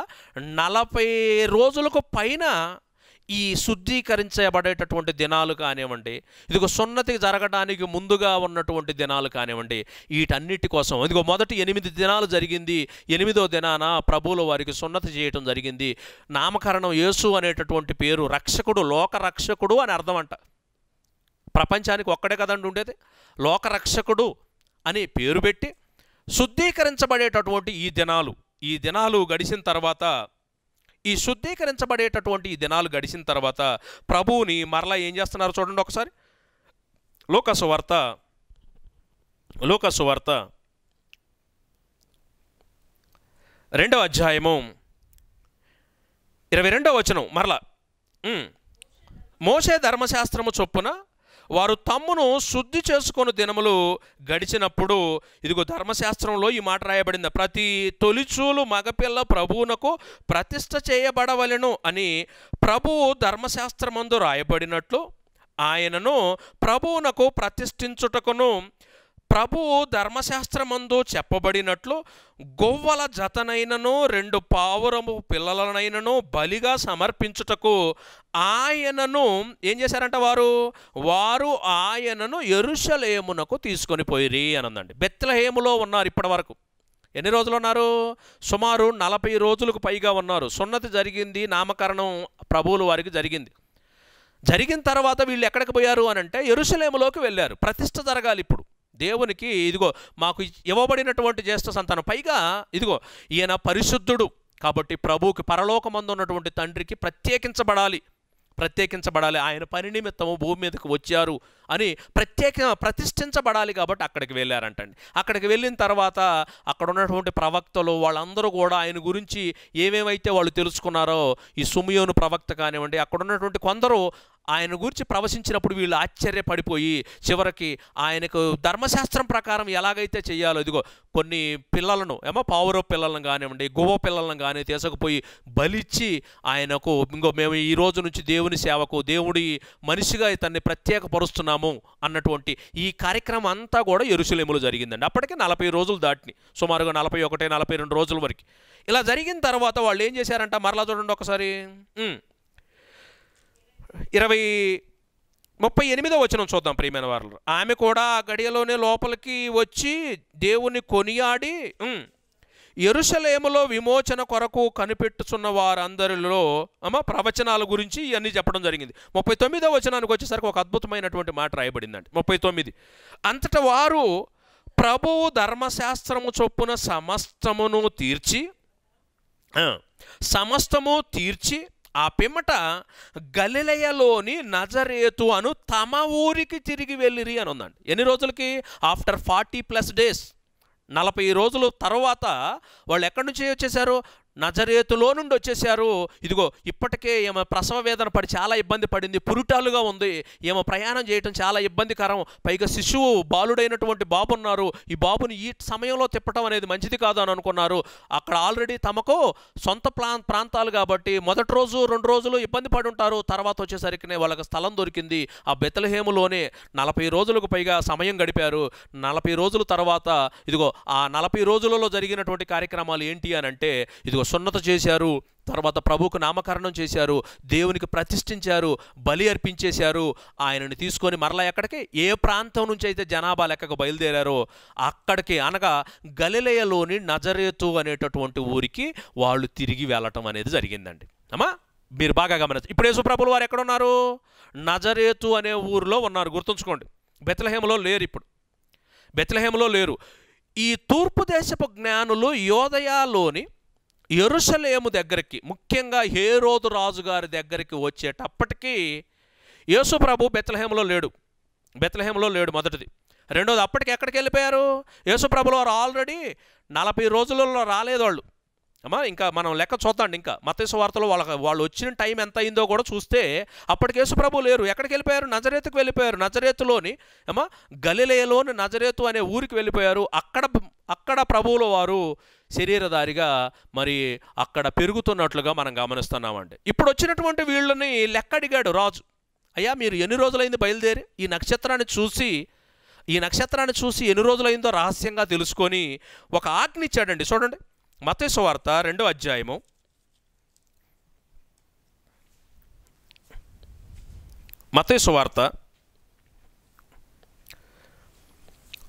నలభై రోజులకు పైన ఈ శుద్ధీకరించబడేటటువంటి దినాలు కానివ్వండి ఇదిగో సున్నతి జరగడానికి ముందుగా ఉన్నటువంటి దినాలు కానివ్వండి వీటన్నిటి కోసం ఇదిగో మొదటి ఎనిమిది దినాలు జరిగింది ఎనిమిదో దినాన ప్రభువుల వారికి సున్నతి చేయటం జరిగింది నామకరణం యేసు అనేటటువంటి పేరు రక్షకుడు లోక రక్షకుడు అని అర్థం అంట ప్రపంచానికి ఒక్కడే కదండి ఉండేది లోకరక్షకుడు అనే పేరు పెట్టి శుద్ధీకరించబడేటటువంటి ఈ దినాలు ఈ దినాలు గడిచిన తర్వాత ఈ శుద్ధీకరించబడేటటువంటి ఈ దినాలు గడిచిన తర్వాత ప్రభువుని మరలా ఏం చేస్తున్నారు చూడండి ఒకసారి లోకసు వార్త లోకసు వార్త రెండవ అధ్యాయము ఇరవై రెండవ వచనం మరలా మోసే ధర్మశాస్త్రము చొప్పున వారు తమ్మును శుద్ధి చేసుకుని దినములు గడిచినప్పుడు ఇదిగో ధర్మశాస్త్రంలో ఈ మాట రాయబడింది ప్రతి తొలిచూలు మగపిల్ల ప్రభువునకు ప్రతిష్ట చేయబడవలను అని ప్రభువు ధర్మశాస్త్రమందు రాయబడినట్లు ఆయనను ప్రభువునకు ప్రతిష్ఠించుటకును ప్రభువు ధర్మశాస్త్రమందు చెప్పబడినట్లు గొవ్వల జతనైనను రెండు పావురము పిల్లలనైనను బలిగా సమర్పించుటకు ఆయనను ఏం చేశారంట వారు వారు ఆయనను ఎరుషలేమునకు తీసుకొని పోయిరి అనందండి బెత్తలహేములో ఉన్నారు ఇప్పటి వరకు ఎన్ని రోజులు ఉన్నారు సుమారు నలభై రోజులకు పైగా ఉన్నారు సున్నతి జరిగింది నామకరణం ప్రభువులు వారికి జరిగింది జరిగిన తర్వాత వీళ్ళు ఎక్కడికి పోయారు అనంటే ఎరుసలేములోకి వెళ్ళారు ప్రతిష్ట జరగాలి ఇప్పుడు దేవునికి ఇదిగో మాకు ఇవ్వబడినటువంటి జ్యేష్ఠ సంతానం పైగా ఇదిగో ఈయన పరిశుద్ధుడు కాబట్టి ప్రభువుకి పరలోకమందు ఉన్నటువంటి తండ్రికి ప్రత్యేకించబడాలి ప్రత్యేకించబడాలి ఆయన పని నిమిత్తము భూమి మీదకి వచ్చారు అని ప్రత్యేక ప్రతిష్ఠించబడాలి కాబట్టి అక్కడికి వెళ్ళారంటండి అక్కడికి వెళ్ళిన తర్వాత అక్కడ ఉన్నటువంటి ప్రవక్తలు వాళ్ళందరూ కూడా ఆయన గురించి ఏమేమైతే వాళ్ళు తెలుసుకున్నారో ఈ సుమియోను ప్రవక్త కానివ్వండి అక్కడ ఉన్నటువంటి కొందరు ఆయన గురించి ప్రవశించినప్పుడు వీళ్ళు ఆశ్చర్యపడిపోయి చివరికి ఆయనకు ధర్మశాస్త్రం ప్రకారం ఎలాగైతే చేయాలో ఇదిగో కొన్ని పిల్లలను ఏమో పావురో పిల్లలను కానివ్వండి గువ్వ పిల్లలను కానీ తీసుకుపోయి బలిచ్చి ఆయనకు ఇంకో మేము ఈ రోజు నుంచి దేవుని సేవకు దేవుడి మనిషిగా ఇతన్ని ప్రత్యేకపరుస్తున్నాము అన్నటువంటి ఈ కార్యక్రమం అంతా కూడా ఎరుసలేములు జరిగిందండి అప్పటికే నలభై రోజులు దాటిని సుమారుగా నలభై ఒకటి నలభై రెండు రోజుల వరకు ఇలా జరిగిన తర్వాత వాళ్ళు ఏం చేశారంట మరలా చూడండి ఒకసారి ఇరవై ముప్పై ఎనిమిదో వచనం చూద్దాం ప్రియమైన వారు ఆమె కూడా ఆ గడియలోనే లోపలికి వచ్చి దేవుని కొనియాడి ఎరుసలేములో విమోచన కొరకు కనిపెట్టుచున్న వారందరిలో అమ్మ ప్రవచనాల గురించి ఇవన్నీ చెప్పడం జరిగింది ముప్పై తొమ్మిదో వచనానికి వచ్చేసరికి ఒక అద్భుతమైనటువంటి మాట రాయబడిందండి ముప్పై తొమ్మిది అంతట వారు ప్రభువు ధర్మశాస్త్రము చొప్పున సమస్తమును తీర్చి సమస్తము తీర్చి ఆ పిమ్మట గలిలయలోని నజరేతు అను తమ ఊరికి తిరిగి వెళ్ళిరి అని ఉందండి ఎన్ని రోజులకి ఆఫ్టర్ ఫార్టీ ప్లస్ డేస్ నలభై రోజుల తర్వాత వాళ్ళు ఎక్కడి నుంచి వచ్చేసారు నజరేతులో నుండి వచ్చేసారు ఇదిగో ఇప్పటికే ఈమె ప్రసవ వేదన పడి చాలా ఇబ్బంది పడింది పురిటాలుగా ఉంది ఈమె ప్రయాణం చేయటం చాలా ఇబ్బందికరం పైగా శిశువు బాలుడైనటువంటి బాబు ఉన్నారు ఈ బాబుని ఈ సమయంలో తిప్పటం అనేది మంచిది కాదు అని అనుకున్నారు అక్కడ ఆల్రెడీ తమకు సొంత ప్రా ప్రాంతాలు కాబట్టి మొదటి రోజు రెండు రోజులు ఇబ్బంది పడి ఉంటారు తర్వాత వచ్చేసరికి వాళ్ళకి స్థలం దొరికింది ఆ బెతలహేములోనే నలభై రోజులకు పైగా సమయం గడిపారు నలభై రోజుల తర్వాత ఇదిగో ఆ నలభై రోజులలో జరిగినటువంటి కార్యక్రమాలు ఏంటి అని అంటే ఇదిగో ఇదిగో సున్నత చేశారు తర్వాత ప్రభుకు నామకరణం చేశారు దేవునికి ప్రతిష్ఠించారు బలి అర్పించేశారు ఆయనను తీసుకొని మరలా ఎక్కడికి ఏ ప్రాంతం నుంచి అయితే జనాభా లెక్కకు బయలుదేరారో అక్కడికి అనగా గలిలయలోని నజరేతు అనేటటువంటి ఊరికి వాళ్ళు తిరిగి వెళ్ళటం అనేది జరిగిందండి అమ్మా మీరు బాగా గమనించారు ఇప్పుడు యేసుప్రభులు వారు ఎక్కడున్నారు నజరేతు అనే ఊరిలో ఉన్నారు గుర్తుంచుకోండి బెత్లహేమలో లేరు ఇప్పుడు బెత్లహేమలో లేరు ఈ తూర్పు దేశపు జ్ఞానులు యోదయాలోని ఎరుసలేము దగ్గరికి ముఖ్యంగా హేరోదు రాజుగారి దగ్గరికి వచ్చేటప్పటికీ యేసు ప్రభు బెత్లహేమలో లేడు బెత్లహేమలో లేడు మొదటిది రెండోది అప్పటికి ఎక్కడికి వెళ్ళిపోయారు ప్రభులు వారు ఆల్రెడీ నలభై రోజులలో రాలేదు వాళ్ళు అమ్మా ఇంకా మనం లెక్క చూద్దాం ఇంకా మతేశ్వ వార్తలో వాళ్ళ వాళ్ళు వచ్చిన టైం ఎంత అయిందో కూడా చూస్తే అప్పటికి ప్రభు లేరు ఎక్కడికి వెళ్ళిపోయారు నజరేతుకు వెళ్ళిపోయారు నజరేతులోని అమ్మా గలిలేలోని నజరేతు అనే ఊరికి వెళ్ళిపోయారు అక్కడ అక్కడ ప్రభువుల వారు శరీరధారిగా మరి అక్కడ పెరుగుతున్నట్లుగా మనం గమనిస్తున్నామండి ఇప్పుడు వచ్చినటువంటి వీళ్ళని లెక్కడిగాడు రాజు అయ్యా మీరు ఎన్ని రోజులైంది బయలుదేరి ఈ నక్షత్రాన్ని చూసి ఈ నక్షత్రాన్ని చూసి ఎన్ని రోజులైందో రహస్యంగా తెలుసుకొని ఒక ఆజ్ఞ ఇచ్చాడండి చూడండి మతేశ్వార్త రెండో అధ్యాయము మతేశ్వార్త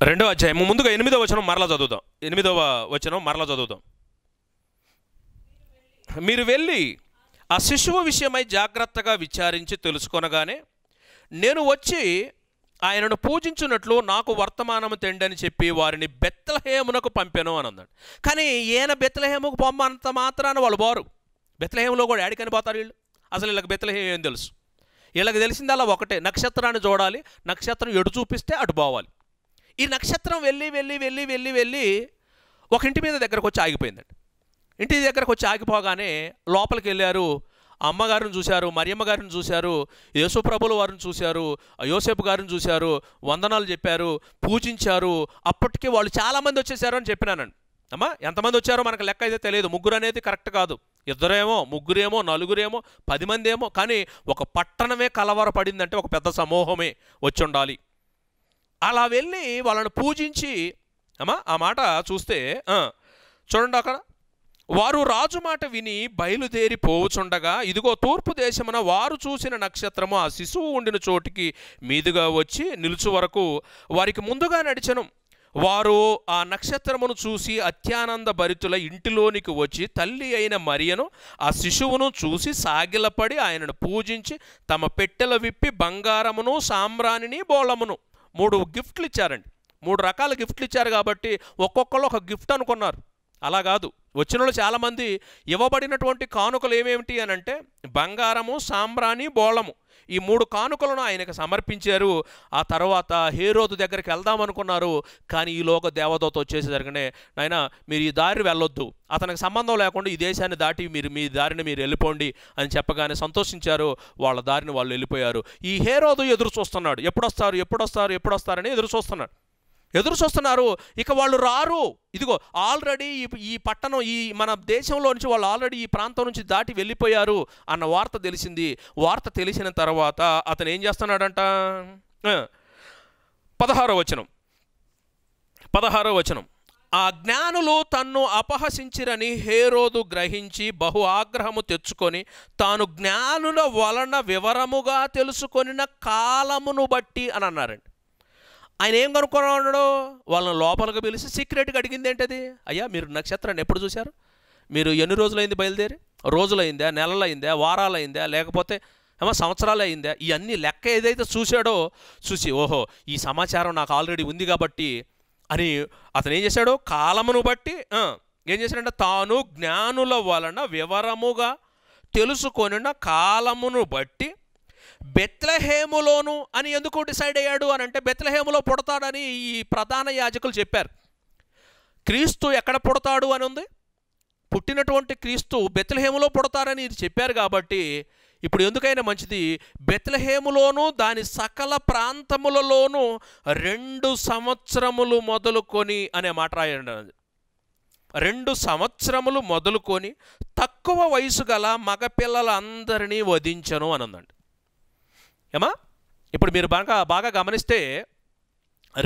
రెండవ అధ్యాయము ముందుగా ఎనిమిదవ వచనం మరలా చదువుదాం ఎనిమిదవ వచనం మరలా చదువుదాం మీరు వెళ్ళి ఆ శిశువు విషయమై జాగ్రత్తగా విచారించి తెలుసుకొనగానే నేను వచ్చి ఆయనను పూజించున్నట్లు నాకు వర్తమానము తెండని చెప్పి వారిని బెత్తలహేమునకు పంపాను అని అన్నాడు కానీ ఈయన బెత్తలహేముకు పంపంత మాత్రాన వాళ్ళు బారు బెత్తలహేములో కూడా యాడికని పోతారు వీళ్ళు అసలు వీళ్ళకి బెత్తలహేము ఏం తెలుసు వీళ్ళకి తెలిసిందల్లా ఒకటే నక్షత్రాన్ని చూడాలి నక్షత్రం ఎటు చూపిస్తే అటు పోవాలి ఈ నక్షత్రం వెళ్ళి వెళ్ళి వెళ్ళి వెళ్ళి వెళ్ళి ఒక ఇంటి మీద దగ్గరకు వచ్చి ఆగిపోయిందండి ఇంటి దగ్గరకు వచ్చి ఆగిపోగానే లోపలికి వెళ్ళారు అమ్మగారిని చూశారు మరియమ్మ గారిని చూశారు యేసుప్రభుల వారిని చూశారు యోసేపు గారిని చూశారు వందనాలు చెప్పారు పూజించారు అప్పటికే వాళ్ళు చాలామంది వచ్చేసారు అని చెప్పినానండి అమ్మా ఎంతమంది వచ్చారో మనకు లెక్క అయితే తెలియదు ముగ్గురు అనేది కరెక్ట్ కాదు ఇద్దరేమో ముగ్గురేమో నలుగురేమో పది మంది ఏమో కానీ ఒక పట్టణమే కలవరపడిందంటే ఒక పెద్ద సమూహమే వచ్చి ఉండాలి అలా వెళ్ళి వాళ్ళను పూజించి అమ్మా ఆ మాట చూస్తే చూడండి అక్కడ వారు రాజు మాట విని బయలుదేరి పోవుచుండగా ఇదిగో తూర్పు దేశమున వారు చూసిన నక్షత్రము ఆ శిశువు ఉండిన చోటికి మీదుగా వచ్చి నిలుచు వరకు వారికి ముందుగా నడిచను వారు ఆ నక్షత్రమును చూసి అత్యానంద భరితుల ఇంటిలోనికి వచ్చి తల్లి అయిన మరియను ఆ శిశువును చూసి సాగిలపడి ఆయనను పూజించి తమ పెట్టెల విప్పి బంగారమును సామ్రాణిని బోళమును మూడు గిఫ్ట్లు ఇచ్చారండి మూడు రకాల గిఫ్ట్లు ఇచ్చారు కాబట్టి ఒక్కొక్కరు ఒక గిఫ్ట్ అనుకున్నారు అలా కాదు వచ్చిన వాళ్ళు చాలామంది ఇవ్వబడినటువంటి కానుకలు ఏమేమిటి అని అంటే బంగారము సాంబ్రాణి బోళము ఈ మూడు కానుకలను ఆయనకు సమర్పించారు ఆ తర్వాత హేరోదు దగ్గరికి వెళ్దాం అనుకున్నారు కానీ ఈలోక దేవదూత వచ్చేసరికనే నాయన మీరు ఈ దారి వెళ్ళొద్దు అతనికి సంబంధం లేకుండా ఈ దేశాన్ని దాటి మీరు మీ దారిని మీరు వెళ్ళిపోండి అని చెప్పగానే సంతోషించారు వాళ్ళ దారిని వాళ్ళు వెళ్ళిపోయారు ఈ హేరోదు ఎదురు చూస్తున్నాడు ఎప్పుడొస్తారు ఎప్పుడొస్తారు ఎప్పుడొస్తారని ఎదురు చూస్తున్నాడు ఎదురు చూస్తున్నారు ఇక వాళ్ళు రారు ఇదిగో ఆల్రెడీ ఈ ఈ పట్టణం ఈ మన దేశంలో నుంచి వాళ్ళు ఆల్రెడీ ఈ ప్రాంతం నుంచి దాటి వెళ్ళిపోయారు అన్న వార్త తెలిసింది వార్త తెలిసిన తర్వాత అతను ఏం చేస్తున్నాడంట పదహారో వచనం పదహారో వచనం ఆ జ్ఞానులు తన్ను అపహసించిరని హేరోదు గ్రహించి బహు ఆగ్రహము తెచ్చుకొని తాను జ్ఞానుల వలన వివరముగా తెలుసుకొనిన కాలమును బట్టి అని అన్నారండి ఆయన ఏం కనుక్కోనున్నాడు వాళ్ళని లోపలికి పిలిచి సీక్రెట్గా అడిగింది ఏంటది అయ్యా మీరు నక్షత్రాన్ని ఎప్పుడు చూశారు మీరు ఎన్ని రోజులైంది బయలుదేరి రోజులైందా నెలలైందా వారాలైందా లేకపోతే ఏమో సంవత్సరాలు అయిందా ఇవన్నీ లెక్క ఏదైతే చూశాడో చూసి ఓహో ఈ సమాచారం నాకు ఆల్రెడీ ఉంది కాబట్టి అని అతను ఏం చేశాడు కాలమును బట్టి ఏం చేశాడంటే తాను జ్ఞానుల వలన వివరముగా తెలుసుకొని కాలమును బట్టి బెత్లహేములోను అని ఎందుకు డిసైడ్ అయ్యాడు అని అంటే బెత్లహేములో పుడతాడని ఈ ప్రధాన యాజకులు చెప్పారు క్రీస్తు ఎక్కడ పుడతాడు అని ఉంది పుట్టినటువంటి క్రీస్తు బెత్లహేములో పుడతారని ఇది చెప్పారు కాబట్టి ఇప్పుడు ఎందుకైనా మంచిది బెత్లహేములోనూ దాని సకల ప్రాంతములలోనూ రెండు సంవత్సరములు మొదలుకొని అనే మాట రాయండి రెండు సంవత్సరములు మొదలుకొని తక్కువ వయసు గల మగపిల్లలందరినీ వధించను అని ఉందండి ఏమా ఇప్పుడు మీరు బాగా బాగా గమనిస్తే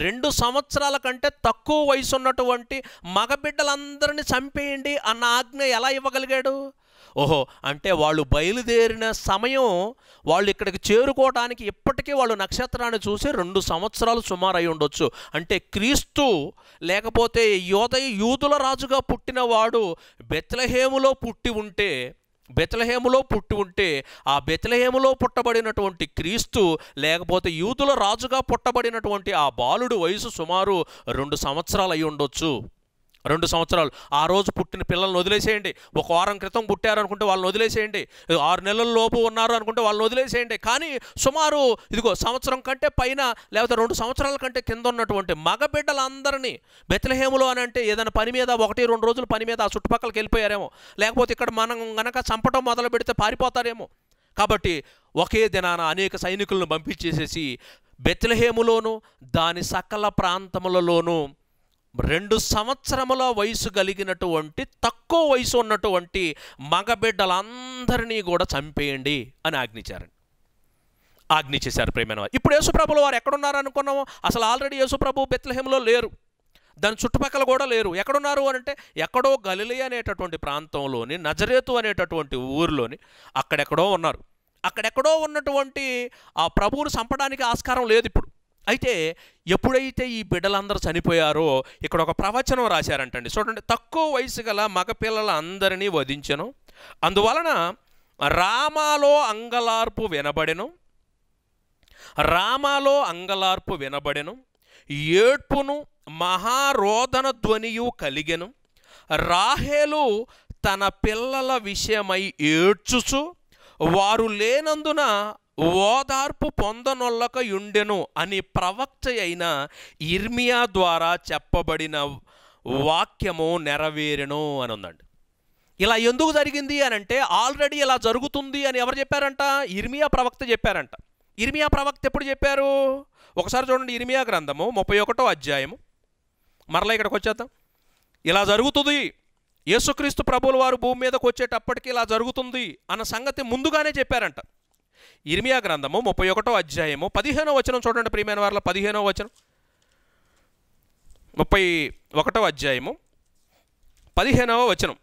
రెండు సంవత్సరాల కంటే తక్కువ వయసు ఉన్నటువంటి మగబిడ్డలందరినీ చంపేయండి అన్న ఆజ్ఞ ఎలా ఇవ్వగలిగాడు ఓహో అంటే వాళ్ళు బయలుదేరిన సమయం వాళ్ళు ఇక్కడికి చేరుకోవడానికి ఇప్పటికీ వాళ్ళు నక్షత్రాన్ని చూసి రెండు సంవత్సరాలు సుమారు అయి ఉండొచ్చు అంటే క్రీస్తు లేకపోతే యోదయ యూదుల రాజుగా పుట్టినవాడు బెత్లహేములో పుట్టి ఉంటే బెతలహేములో పుట్టి ఉంటే ఆ బెతలహేములో పుట్టబడినటువంటి క్రీస్తు లేకపోతే యూదుల రాజుగా పుట్టబడినటువంటి ఆ బాలుడు వయసు సుమారు రెండు సంవత్సరాలు అయి ఉండొచ్చు రెండు సంవత్సరాలు ఆ రోజు పుట్టిన పిల్లల్ని వదిలేసేయండి ఒక వారం క్రితం పుట్టారు అనుకుంటే వాళ్ళని వదిలేసేయండి ఆరు నెలల లోపు ఉన్నారు అనుకుంటే వాళ్ళని వదిలేసేయండి కానీ సుమారు ఇదిగో సంవత్సరం కంటే పైన లేకపోతే రెండు సంవత్సరాల కంటే కింద ఉన్నటువంటి మగబిడ్డలందరినీ బెత్లహేములో అని అంటే ఏదైనా పని మీద ఒకటి రెండు రోజుల పని మీద ఆ చుట్టుపక్కలకి వెళ్ళిపోయారేమో లేకపోతే ఇక్కడ మనం గనక చంపటం మొదలు పెడితే పారిపోతారేమో కాబట్టి ఒకే దినాన అనేక సైనికులను పంపించేసేసి బెత్లహేములోను దాని సకల ప్రాంతములలోనూ రెండు సంవత్సరముల వయసు కలిగినటువంటి తక్కువ వయసు ఉన్నటువంటి మగబిడ్డలందరినీ కూడా చంపేయండి అని ఆజ్ఞించారండి ఆజ్ఞించేశారు ప్రేమైన ఇప్పుడు యేసుప్రభులు వారు ఎక్కడున్నారనుకున్నాము అసలు ఆల్రెడీ యేసుప్రభు బెత్లహేంలో లేరు దాని చుట్టుపక్కల కూడా లేరు ఎక్కడున్నారు అని అంటే ఎక్కడో గలిలే అనేటటువంటి ప్రాంతంలోని నజరేతు అనేటటువంటి ఊరిలోని అక్కడెక్కడో ఉన్నారు అక్కడెక్కడో ఉన్నటువంటి ఆ ప్రభువును చంపడానికి ఆస్కారం లేదు ఇప్పుడు అయితే ఎప్పుడైతే ఈ బిడ్డలందరూ చనిపోయారో ఇక్కడ ఒక ప్రవచనం రాశారంటండి చూడండి తక్కువ వయసు గల మగపిల్లల అందరినీ వధించను అందువలన రామాలో అంగలార్పు వినబడెను రామాలో అంగలార్పు వినబడెను ఏడ్పును మహారోదన ధ్వనియు కలిగెను రాహేలు తన పిల్లల విషయమై ఏడ్చుచు వారు లేనందున ఓదార్పు పొందనొల్లక యుండెను అని ప్రవక్త అయిన ఇర్మియా ద్వారా చెప్పబడిన వాక్యము నెరవేరెను అని ఉందండి ఇలా ఎందుకు జరిగింది అని అంటే ఆల్రెడీ ఇలా జరుగుతుంది అని ఎవరు చెప్పారంట ఇర్మియా ప్రవక్త చెప్పారంట ఇర్మియా ప్రవక్త ఎప్పుడు చెప్పారు ఒకసారి చూడండి ఇర్మియా గ్రంథము ముప్పై ఒకటో అధ్యాయము మరలా ఇక్కడికి వచ్చేద్దాం ఇలా జరుగుతుంది యేసుక్రీస్తు ప్రభువుల వారు భూమి మీదకి వచ్చేటప్పటికి ఇలా జరుగుతుంది అన్న సంగతి ముందుగానే చెప్పారంట ఇర్మియా గ్రంథము ముప్పై ఒకటో అధ్యాయము పదిహేనో వచనం చూడండి ప్రియమైన వారిలో పదిహేనో వచనం ముప్పై ఒకటో అధ్యాయము పదిహేనవ వచనం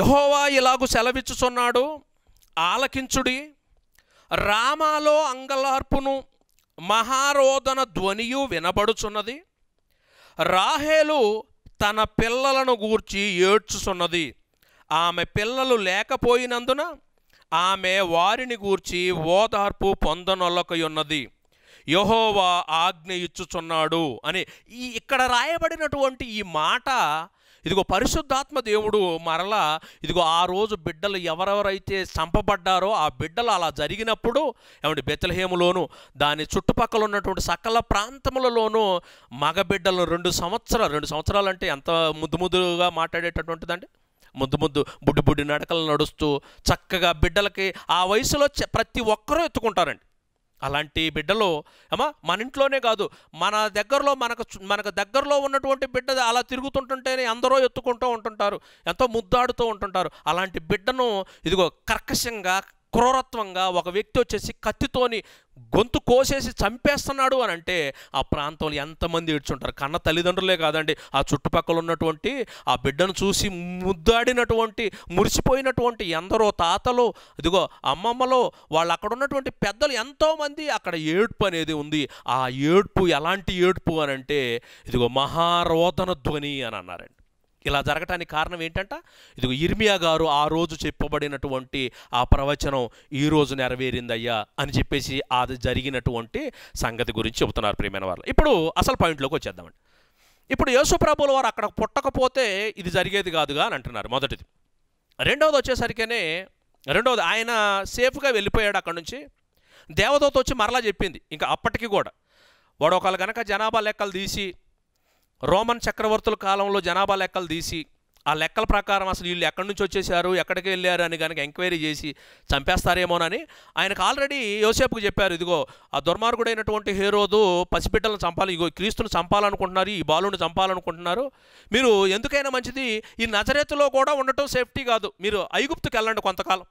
యహోవా ఇలాగు సెలవిచ్చుచున్నాడు ఆలకించుడి రామాలో అంగలార్పును మహారోదన ధ్వనియు వినబడుచున్నది రాహేలు తన పిల్లలను గూర్చి ఏడ్చుచున్నది ఆమె పిల్లలు లేకపోయినందున ఆమె వారిని గూర్చి ఓదార్పు ఉన్నది యహోవా ఆజ్ఞ ఇచ్చుచున్నాడు అని ఈ ఇక్కడ రాయబడినటువంటి ఈ మాట ఇదిగో పరిశుద్ధాత్మ దేవుడు మరలా ఇదిగో ఆ రోజు బిడ్డలు ఎవరెవరైతే చంపబడ్డారో ఆ బిడ్డలు అలా జరిగినప్పుడు ఏమంటే బెత్తలహేములోను దాని చుట్టుపక్కల ఉన్నటువంటి సకల ప్రాంతములలోనూ బిడ్డలను రెండు సంవత్సరాలు రెండు సంవత్సరాలు అంటే ఎంత ముద్దు ముద్దుగా మాట్లాడేటటువంటిదండి ముద్దు ముద్దు బుడ్డి బుడ్డి నడకలు నడుస్తూ చక్కగా బిడ్డలకి ఆ వయసులో ప్రతి ఒక్కరూ ఎత్తుకుంటారండి అలాంటి బిడ్డలు అమ్మా మన ఇంట్లోనే కాదు మన దగ్గరలో మనకు మనకు దగ్గరలో ఉన్నటువంటి బిడ్డ అలా తిరుగుతుంటుంటేనే అందరూ ఎత్తుకుంటూ ఉంటుంటారు ఎంతో ముద్దాడుతూ ఉంటుంటారు అలాంటి బిడ్డను ఇదిగో కర్కశంగా క్రూరత్వంగా ఒక వ్యక్తి వచ్చేసి కత్తితోని గొంతు కోసేసి చంపేస్తున్నాడు అని అంటే ఆ ప్రాంతంలో ఎంతమంది ఏడ్చుంటారు కన్న తల్లిదండ్రులే కాదండి ఆ చుట్టుపక్కల ఉన్నటువంటి ఆ బిడ్డను చూసి ముద్దాడినటువంటి మురిసిపోయినటువంటి ఎందరో తాతలు ఇదిగో అమ్మమ్మలో వాళ్ళు అక్కడ ఉన్నటువంటి పెద్దలు ఎంతోమంది అక్కడ ఏడుపు అనేది ఉంది ఆ ఏడుపు ఎలాంటి ఏడుపు అని అంటే ఇదిగో మహారోదన ధ్వని అని అన్నారండి ఇలా జరగటానికి కారణం ఏంటంట ఇది ఇర్మియా గారు ఆ రోజు చెప్పబడినటువంటి ఆ ప్రవచనం ఈ రోజు నెరవేరిందయ్యా అని చెప్పేసి అది జరిగినటువంటి సంగతి గురించి చెబుతున్నారు ప్రియమైన వాళ్ళు ఇప్పుడు అసలు పాయింట్లోకి వచ్చేద్దామండి ఇప్పుడు యేసుప్రభుల వారు అక్కడ పుట్టకపోతే ఇది జరిగేది కాదుగా అని అంటున్నారు మొదటిది రెండవది వచ్చేసరికనే రెండవది ఆయన సేఫ్గా వెళ్ళిపోయాడు అక్కడ నుంచి దేవదూత వచ్చి మరలా చెప్పింది ఇంకా అప్పటికి కూడా వాడు ఒకళ్ళు కనుక జనాభా లెక్కలు తీసి రోమన్ చక్రవర్తుల కాలంలో జనాభా లెక్కలు తీసి ఆ లెక్కల ప్రకారం అసలు వీళ్ళు ఎక్కడి నుంచి వచ్చేసారు ఎక్కడికి వెళ్ళారు అని కనుక ఎంక్వైరీ చేసి చంపేస్తారేమోనని ఆయనకు ఆల్రెడీ యోసేపుకు చెప్పారు ఇదిగో ఆ దుర్మార్గుడైనటువంటి హీరోదు పసిబిడ్డలను చంపాలి ఇగో క్రీస్తును చంపాలనుకుంటున్నారు ఈ బాలుని చంపాలనుకుంటున్నారు మీరు ఎందుకైనా మంచిది ఈ నజరేతులో కూడా ఉండటం సేఫ్టీ కాదు మీరు ఐగుప్తుకి వెళ్ళండి కొంతకాలం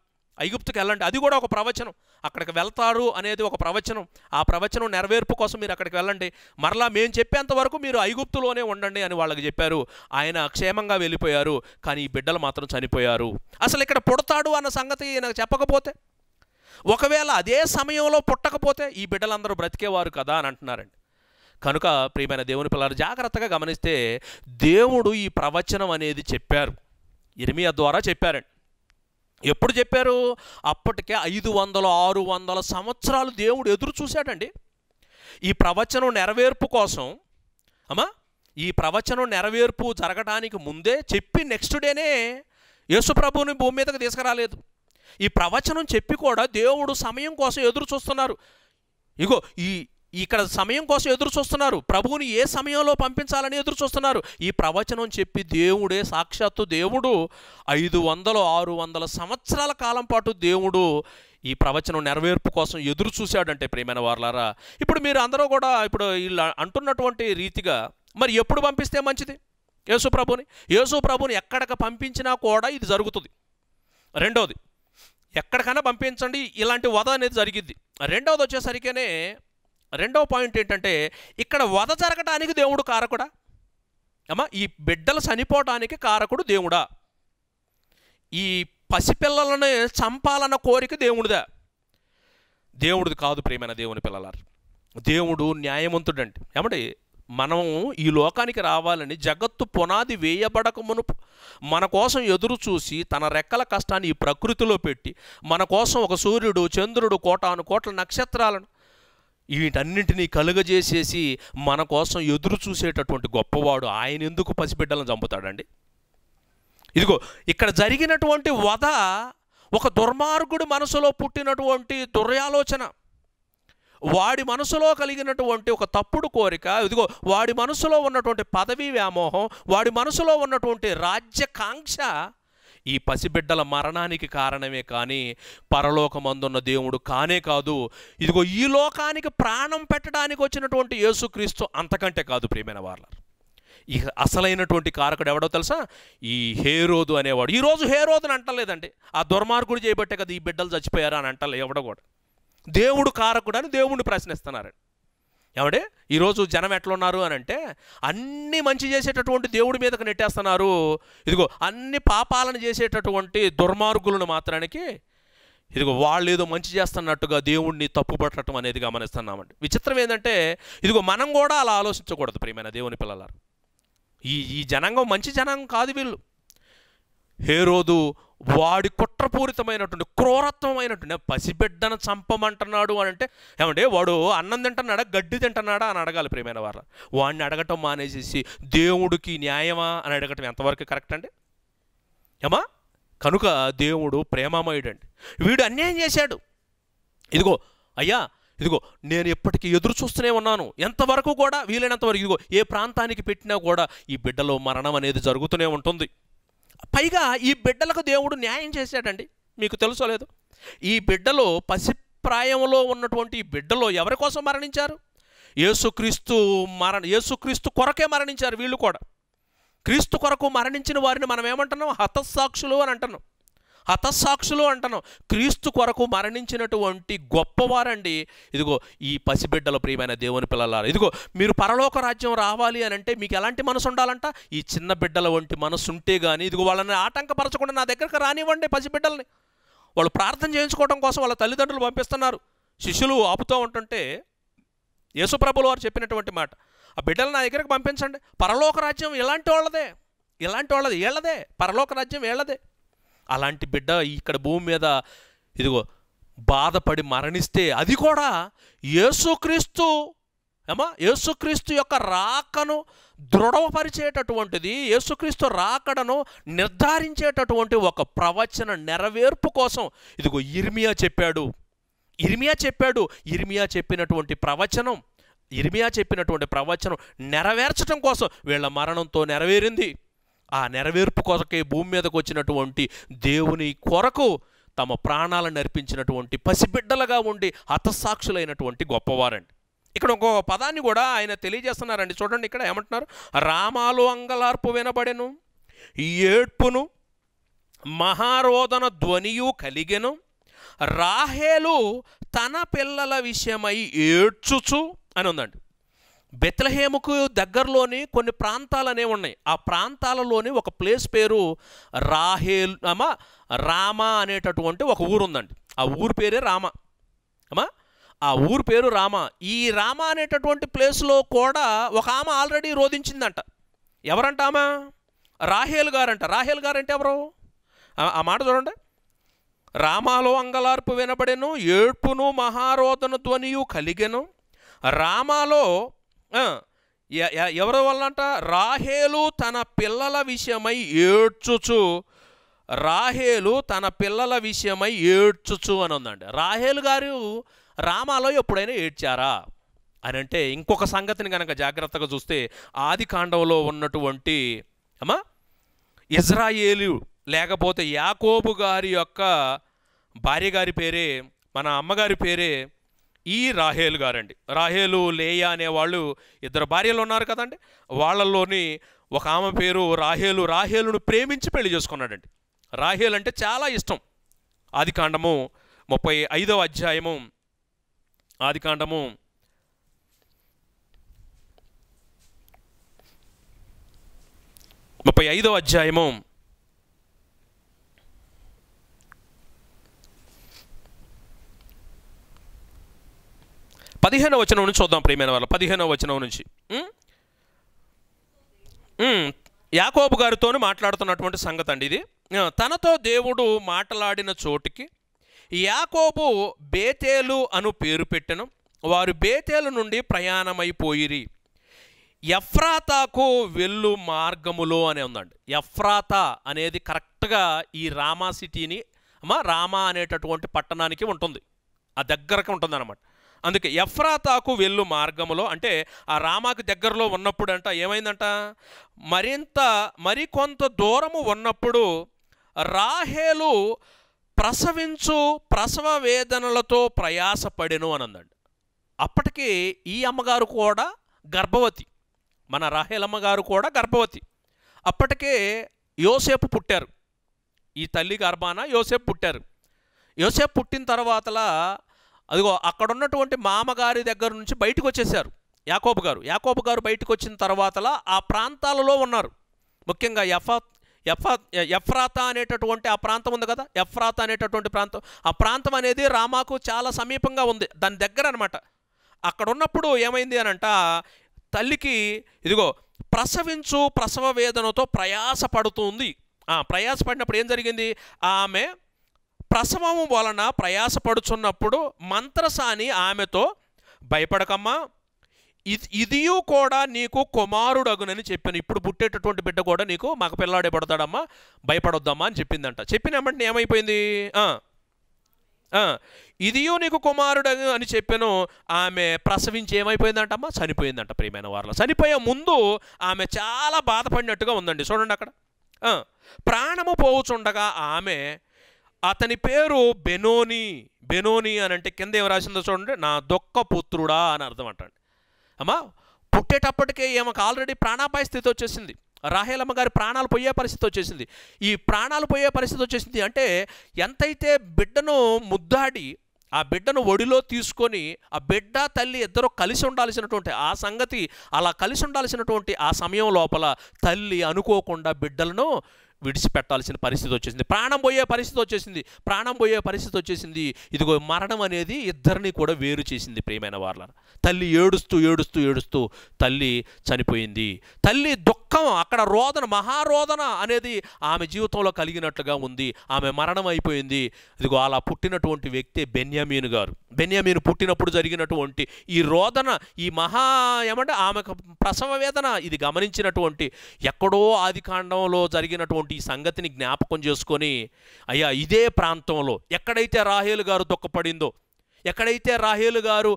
ఐగుప్తుకు వెళ్ళండి అది కూడా ఒక ప్రవచనం అక్కడికి వెళ్తారు అనేది ఒక ప్రవచనం ఆ ప్రవచనం నెరవేర్పు కోసం మీరు అక్కడికి వెళ్ళండి మరలా మేము చెప్పేంతవరకు మీరు ఐగుప్తులోనే ఉండండి అని వాళ్ళకి చెప్పారు ఆయన క్షేమంగా వెళ్ళిపోయారు కానీ ఈ బిడ్డలు మాత్రం చనిపోయారు అసలు ఇక్కడ పుడతాడు అన్న సంగతి నాకు చెప్పకపోతే ఒకవేళ అదే సమయంలో పుట్టకపోతే ఈ బిడ్డలందరూ బ్రతికేవారు కదా అని అంటున్నారండి కనుక ప్రియమైన దేవుని పిల్లలు జాగ్రత్తగా గమనిస్తే దేవుడు ఈ ప్రవచనం అనేది చెప్పారు ఇరిమియా ద్వారా చెప్పారండి ఎప్పుడు చెప్పారు అప్పటికే ఐదు వందల ఆరు వందల సంవత్సరాలు దేవుడు ఎదురు చూశాడండి ఈ ప్రవచనం నెరవేర్పు కోసం అమ్మా ఈ ప్రవచనం నెరవేర్పు జరగడానికి ముందే చెప్పి నెక్స్ట్ డేనే యేసుప్రభుని భూమి మీదకి తీసుకురాలేదు ఈ ప్రవచనం చెప్పి కూడా దేవుడు సమయం కోసం ఎదురు చూస్తున్నారు ఇగో ఈ ఇక్కడ సమయం కోసం ఎదురు చూస్తున్నారు ప్రభువుని ఏ సమయంలో పంపించాలని ఎదురు చూస్తున్నారు ఈ ప్రవచనం చెప్పి దేవుడే సాక్షాత్తు దేవుడు ఐదు వందలు ఆరు వందల సంవత్సరాల కాలం పాటు దేవుడు ఈ ప్రవచనం నెరవేర్పు కోసం ఎదురు చూశాడంటే ప్రేమైన వార్లారా ఇప్పుడు మీరు అందరూ కూడా ఇప్పుడు వీళ్ళు అంటున్నటువంటి రీతిగా మరి ఎప్పుడు పంపిస్తే మంచిది యేసు ప్రభుని యేసు ప్రభుని ఎక్కడికి పంపించినా కూడా ఇది జరుగుతుంది రెండవది ఎక్కడికైనా పంపించండి ఇలాంటి వద అనేది జరిగిద్ది రెండవది వచ్చేసరికనే రెండవ పాయింట్ ఏంటంటే ఇక్కడ వధ జరగటానికి దేవుడు కారకుడా అమ్మా ఈ బిడ్డలు చనిపోవటానికి కారకుడు దేవుడా ఈ పసిపిల్లలను చంపాలన్న కోరిక దేవుడిదా దేవుడిది కాదు ప్రేమైన దేవుని పిల్లలారు దేవుడు న్యాయవంతుడు అంటే ఏమంటే మనము ఈ లోకానికి రావాలని జగత్తు పునాది వేయబడక మునుపు మన కోసం ఎదురు చూసి తన రెక్కల కష్టాన్ని ఈ ప్రకృతిలో పెట్టి మన కోసం ఒక సూర్యుడు చంద్రుడు కోటాను కోట్ల నక్షత్రాలను వీటన్నింటినీ కలుగజేసేసి మన కోసం ఎదురు చూసేటటువంటి గొప్పవాడు ఆయన ఎందుకు పసిబిడ్డలను చంపుతాడండి ఇదిగో ఇక్కడ జరిగినటువంటి వధ ఒక దుర్మార్గుడు మనసులో పుట్టినటువంటి దుర్యాలోచన వాడి మనసులో కలిగినటువంటి ఒక తప్పుడు కోరిక ఇదిగో వాడి మనసులో ఉన్నటువంటి పదవీ వ్యామోహం వాడి మనసులో ఉన్నటువంటి రాజ్యకాంక్ష ఈ పసిబిడ్డల మరణానికి కారణమే కానీ పరలోకమందున్న దేవుడు కానే కాదు ఇదిగో ఈ లోకానికి ప్రాణం పెట్టడానికి వచ్చినటువంటి యేసుక్రీస్తు అంతకంటే కాదు ప్రియమైన వాళ్ళ ఇక అసలైనటువంటి కారకుడు ఎవడో తెలుసా ఈ హేరోదు అనేవాడు ఈరోజు హేరోదుని అంటలేదండి ఆ దుర్మార్గుడు చేయబట్టే కదా ఈ బిడ్డలు చచ్చిపోయారా అని అంటలే ఎవడో కూడా దేవుడు కారకుడు అని దేవుడిని ప్రశ్నిస్తున్నారండి ఏమంటే ఈరోజు జనం ఎట్లున్నారు అని అంటే అన్ని మంచి చేసేటటువంటి దేవుడి మీదకు నెట్టేస్తున్నారు ఇదిగో అన్ని పాపాలను చేసేటటువంటి దుర్మార్గులను మాత్రానికి ఇదిగో వాళ్ళు ఏదో మంచి చేస్తున్నట్టుగా దేవుణ్ణి తప్పుపట్టడం అనేది గమనిస్తున్నామండి విచిత్రం ఏంటంటే ఇదిగో మనం కూడా అలా ఆలోచించకూడదు ప్రియమైన దేవుని పిల్లలారు ఈ ఈ జనాంగం మంచి జనాంగం కాదు వీళ్ళు హేరోదు వాడి కుట్రపూరితమైనటువంటి క్రూరత్వమైనటువంటి పసిబిడ్డను చంపమంటున్నాడు అని అంటే ఏమంటే వాడు అన్నం తింటున్నాడా గడ్డి తింటున్నాడా అని అడగాలి ప్రియమైన వారు వాడిని అడగటం మానేసేసి దేవుడికి న్యాయమా అని అడగటం ఎంతవరకు కరెక్ట్ అండి ఏమా కనుక దేవుడు ప్రేమమయుడు అండి వీడు అన్యాయం చేశాడు ఇదిగో అయ్యా ఇదిగో నేను ఎప్పటికీ ఎదురు చూస్తూనే ఉన్నాను ఎంతవరకు కూడా వీలైనంతవరకు ఇదిగో ఏ ప్రాంతానికి పెట్టినా కూడా ఈ బిడ్డలో మరణం అనేది జరుగుతూనే ఉంటుంది పైగా ఈ బిడ్డలకు దేవుడు న్యాయం చేశాడండి మీకు తెలుసో లేదు ఈ బిడ్డలో పసిప్రాయంలో ఉన్నటువంటి ఈ బిడ్డలో ఎవరి కోసం మరణించారు యేసుక్రీస్తు మరణ యేసుక్రీస్తు కొరకే మరణించారు వీళ్ళు కూడా క్రీస్తు కొరకు మరణించిన వారిని మనం ఏమంటున్నాం హతసాక్షులు అని అంటున్నాం హతసాక్షులు అంటాను క్రీస్తు కొరకు మరణించినటువంటి గొప్పవారండి ఇదిగో ఈ పసిబిడ్డల ప్రియమైన దేవుని పిల్లలారు ఇదిగో మీరు పరలోక రాజ్యం రావాలి అని అంటే మీకు ఎలాంటి మనసు ఉండాలంట ఈ చిన్న బిడ్డల వంటి మనసు ఉంటే కానీ ఇదిగో వాళ్ళని ఆటంకపరచకుండా నా దగ్గరకు రానివ్వండి పసిబిడ్డల్ని వాళ్ళు ప్రార్థన చేయించుకోవడం కోసం వాళ్ళ తల్లిదండ్రులు పంపిస్తున్నారు శిష్యులు ఆపుతూ ఉంటుంటే యేసుప్రభులు వారు చెప్పినటువంటి మాట ఆ బిడ్డలు నా దగ్గరకు పంపించండి పరలోక రాజ్యం ఇలాంటి వాళ్ళదే ఇలాంటి వాళ్ళది వీళ్ళదే పరలోక రాజ్యం వీళ్ళదే అలాంటి బిడ్డ ఇక్కడ భూమి మీద ఇదిగో బాధపడి మరణిస్తే అది కూడా యేసుక్రీస్తు ఏమా యేసుక్రీస్తు యొక్క రాకను దృఢపరిచేటటువంటిది యేసుక్రీస్తు రాకడను నిర్ధారించేటటువంటి ఒక ప్రవచన నెరవేర్పు కోసం ఇదిగో ఇర్మియా చెప్పాడు ఇర్మియా చెప్పాడు ఇర్మియా చెప్పినటువంటి ప్రవచనం ఇర్మియా చెప్పినటువంటి ప్రవచనం నెరవేర్చడం కోసం వీళ్ళ మరణంతో నెరవేరింది ఆ నెరవేర్పు కొరకే భూమి మీదకు వచ్చినటువంటి దేవుని కొరకు తమ ప్రాణాలను అర్పించినటువంటి పసిబిడ్డలుగా ఉండి హతసాక్షులైనటువంటి గొప్పవారండి ఇక్కడ ఒక పదాన్ని కూడా ఆయన తెలియజేస్తున్నారండి చూడండి ఇక్కడ ఏమంటున్నారు రామాలు అంగలార్పు వినబడెను ఏడ్పును మహారోదన ధ్వనియు కలిగెను రాహేలు తన పిల్లల విషయమై ఏడ్చుచు అని ఉందండి బెత్లహేముకు దగ్గరలోని కొన్ని ప్రాంతాలు అనేవి ఉన్నాయి ఆ ప్రాంతాలలోని ఒక ప్లేస్ పేరు రాహేల్ అమ్మా రామ అనేటటువంటి ఒక ఊరు ఉందండి ఆ ఊరు పేరే రామ అమ్మా ఆ ఊరు పేరు రామ ఈ రామ అనేటటువంటి ప్లేస్లో కూడా ఒక ఆమె ఆల్రెడీ రోధించిందంట ఎవరంట ఆమె రాహేల్ గారంట రాహేల్ గారంటే ఎవరు ఆ మాట చూడండి రామాలో అంగలార్పు వినబడెను ఏడ్పును మహారోదన ధ్వనియు కలిగెను రామాలో ఎవరి వల్ల అంట రాహేలు తన పిల్లల విషయమై ఏడ్చుచు రాహేలు తన పిల్లల విషయమై ఏడ్చుచు అని ఉందండి రాహేలు గారు రామాలో ఎప్పుడైనా ఏడ్చారా అని అంటే ఇంకొక సంగతిని కనుక జాగ్రత్తగా చూస్తే ఆది కాండంలో ఉన్నటువంటి అమ్మా ఇజ్రాయేలు లేకపోతే యాకోబు గారి యొక్క భార్య గారి పేరే మన అమ్మగారి పేరే ఈ రాహేలు గారండి రాహేలు లేయా అనేవాళ్ళు ఇద్దరు భార్యలు ఉన్నారు కదండి వాళ్ళల్లోని ఒక ఆమె పేరు రాహేలు రాహేలును ప్రేమించి పెళ్లి చేసుకున్నాడండి రాహేలు అంటే చాలా ఇష్టం ఆది కాండము ముప్పై ఐదవ అధ్యాయము ఆది కాండము ముప్పై ఐదవ అధ్యాయము పదిహేనో వచనం నుంచి చూద్దాం ప్రేమైన వాళ్ళు పదిహేనో వచనం నుంచి యాకోబు గారితో మాట్లాడుతున్నటువంటి సంగతి అండి ఇది తనతో దేవుడు మాట్లాడిన చోటికి యాకోబు బేతేలు అను పేరు పెట్టను వారు బేతేలు నుండి ప్రయాణమైపోయిరి ఎఫ్రాతాకు వెళ్ళు మార్గములో అనే ఉందండి ఎఫ్రాతా అనేది కరెక్ట్గా ఈ రామా సిటీని రామా అనేటటువంటి పట్టణానికి ఉంటుంది ఆ దగ్గరకు ఉంటుందన్నమాట అందుకే ఎఫ్రాతాకు వెళ్ళు మార్గములో అంటే ఆ రామాకు దగ్గరలో ఉన్నప్పుడు అంట ఏమైందంట మరింత మరికొంత దూరము ఉన్నప్పుడు రాహేలు ప్రసవించు ప్రసవ వేదనలతో ప్రయాసపడెను అని అందండి అప్పటికి ఈ అమ్మగారు కూడా గర్భవతి మన రాహేల్ అమ్మగారు కూడా గర్భవతి అప్పటికే యోసేపు పుట్టారు ఈ తల్లి గర్భాన యోసేపు పుట్టారు యోసేపు పుట్టిన తర్వాతలా అదిగో అక్కడ ఉన్నటువంటి మామగారి దగ్గర నుంచి బయటకు వచ్చేసారు యాకోబు గారు యాకోబు గారు బయటకు వచ్చిన తర్వాతలా ఆ ప్రాంతాలలో ఉన్నారు ముఖ్యంగా ఎఫా ఎఫా ఎఫ్రాత అనేటటువంటి ఆ ప్రాంతం ఉంది కదా ఎఫ్రాత అనేటటువంటి ప్రాంతం ఆ ప్రాంతం అనేది రామాకు చాలా సమీపంగా ఉంది దాని దగ్గర అనమాట అక్కడ ఉన్నప్పుడు ఏమైంది అనంట తల్లికి ఇదిగో ప్రసవించు ప్రసవ వేదనతో ప్రయాసపడుతుంది ప్రయాసపడినప్పుడు ఏం జరిగింది ఆమె ప్రసవము వలన ప్రయాసపడుచున్నప్పుడు మంత్రసాని ఆమెతో భయపడకమ్మా ఇది ఇదియూ కూడా నీకు కుమారుడు అగునని చెప్పాను ఇప్పుడు పుట్టేటటువంటి బిడ్డ కూడా నీకు మగ పిల్లాడే పడతాడమ్మా భయపడొద్దమ్మా అని చెప్పిందంట ఏమంటే ఏమైపోయింది ఇదియో నీకు కుమారుడు అని చెప్పాను ఆమె ప్రసవించి ఏమైపోయిందంటమ్మా చనిపోయిందంట ప్రియమైన వారిలో చనిపోయే ముందు ఆమె చాలా బాధపడినట్టుగా ఉందండి చూడండి అక్కడ ప్రాణము పోవుచుండగా ఆమె అతని పేరు బెనోని బెనోని అని అంటే కింద ఏమి రాసిందో చూడండి నా దొక్క పుత్రుడా అని అర్థం అంటండి అమ్మా పుట్టేటప్పటికే ఏమకు ఆల్రెడీ ప్రాణాపాయ స్థితి వచ్చేసింది రాహేలమ్మ గారి ప్రాణాలు పోయే పరిస్థితి వచ్చేసింది ఈ ప్రాణాలు పోయే పరిస్థితి వచ్చేసింది అంటే ఎంతైతే బిడ్డను ముద్దాడి ఆ బిడ్డను ఒడిలో తీసుకొని ఆ బిడ్డ తల్లి ఇద్దరు కలిసి ఉండాల్సినటువంటి ఆ సంగతి అలా కలిసి ఉండాల్సినటువంటి ఆ సమయం లోపల తల్లి అనుకోకుండా బిడ్డలను విడిచిపెట్టాల్సిన పరిస్థితి వచ్చేసింది ప్రాణం పోయే పరిస్థితి వచ్చేసింది ప్రాణం పోయే పరిస్థితి వచ్చేసింది ఇదిగో మరణం అనేది ఇద్దరిని కూడా వేరు చేసింది ప్రియమైన వాళ్ళ తల్లి ఏడుస్తూ ఏడుస్తూ ఏడుస్తూ తల్లి చనిపోయింది తల్లి దుఃఖం అక్కడ రోదన మహారోదన అనేది ఆమె జీవితంలో కలిగినట్లుగా ఉంది ఆమె మరణం అయిపోయింది ఇదిగో అలా పుట్టినటువంటి వ్యక్తే బెన్యామీన్ గారు బెన్యామీన్ పుట్టినప్పుడు జరిగినటువంటి ఈ రోదన ఈ మహా ఏమంటే ఆమెకు ప్రసవ వేదన ఇది గమనించినటువంటి ఎక్కడో ఆది కాండంలో జరిగినటువంటి కాబట్టి ఈ సంగతిని జ్ఞాపకం చేసుకొని అయ్యా ఇదే ప్రాంతంలో ఎక్కడైతే రాహేలు గారు దుఃఖపడిందో ఎక్కడైతే రాహేలు గారు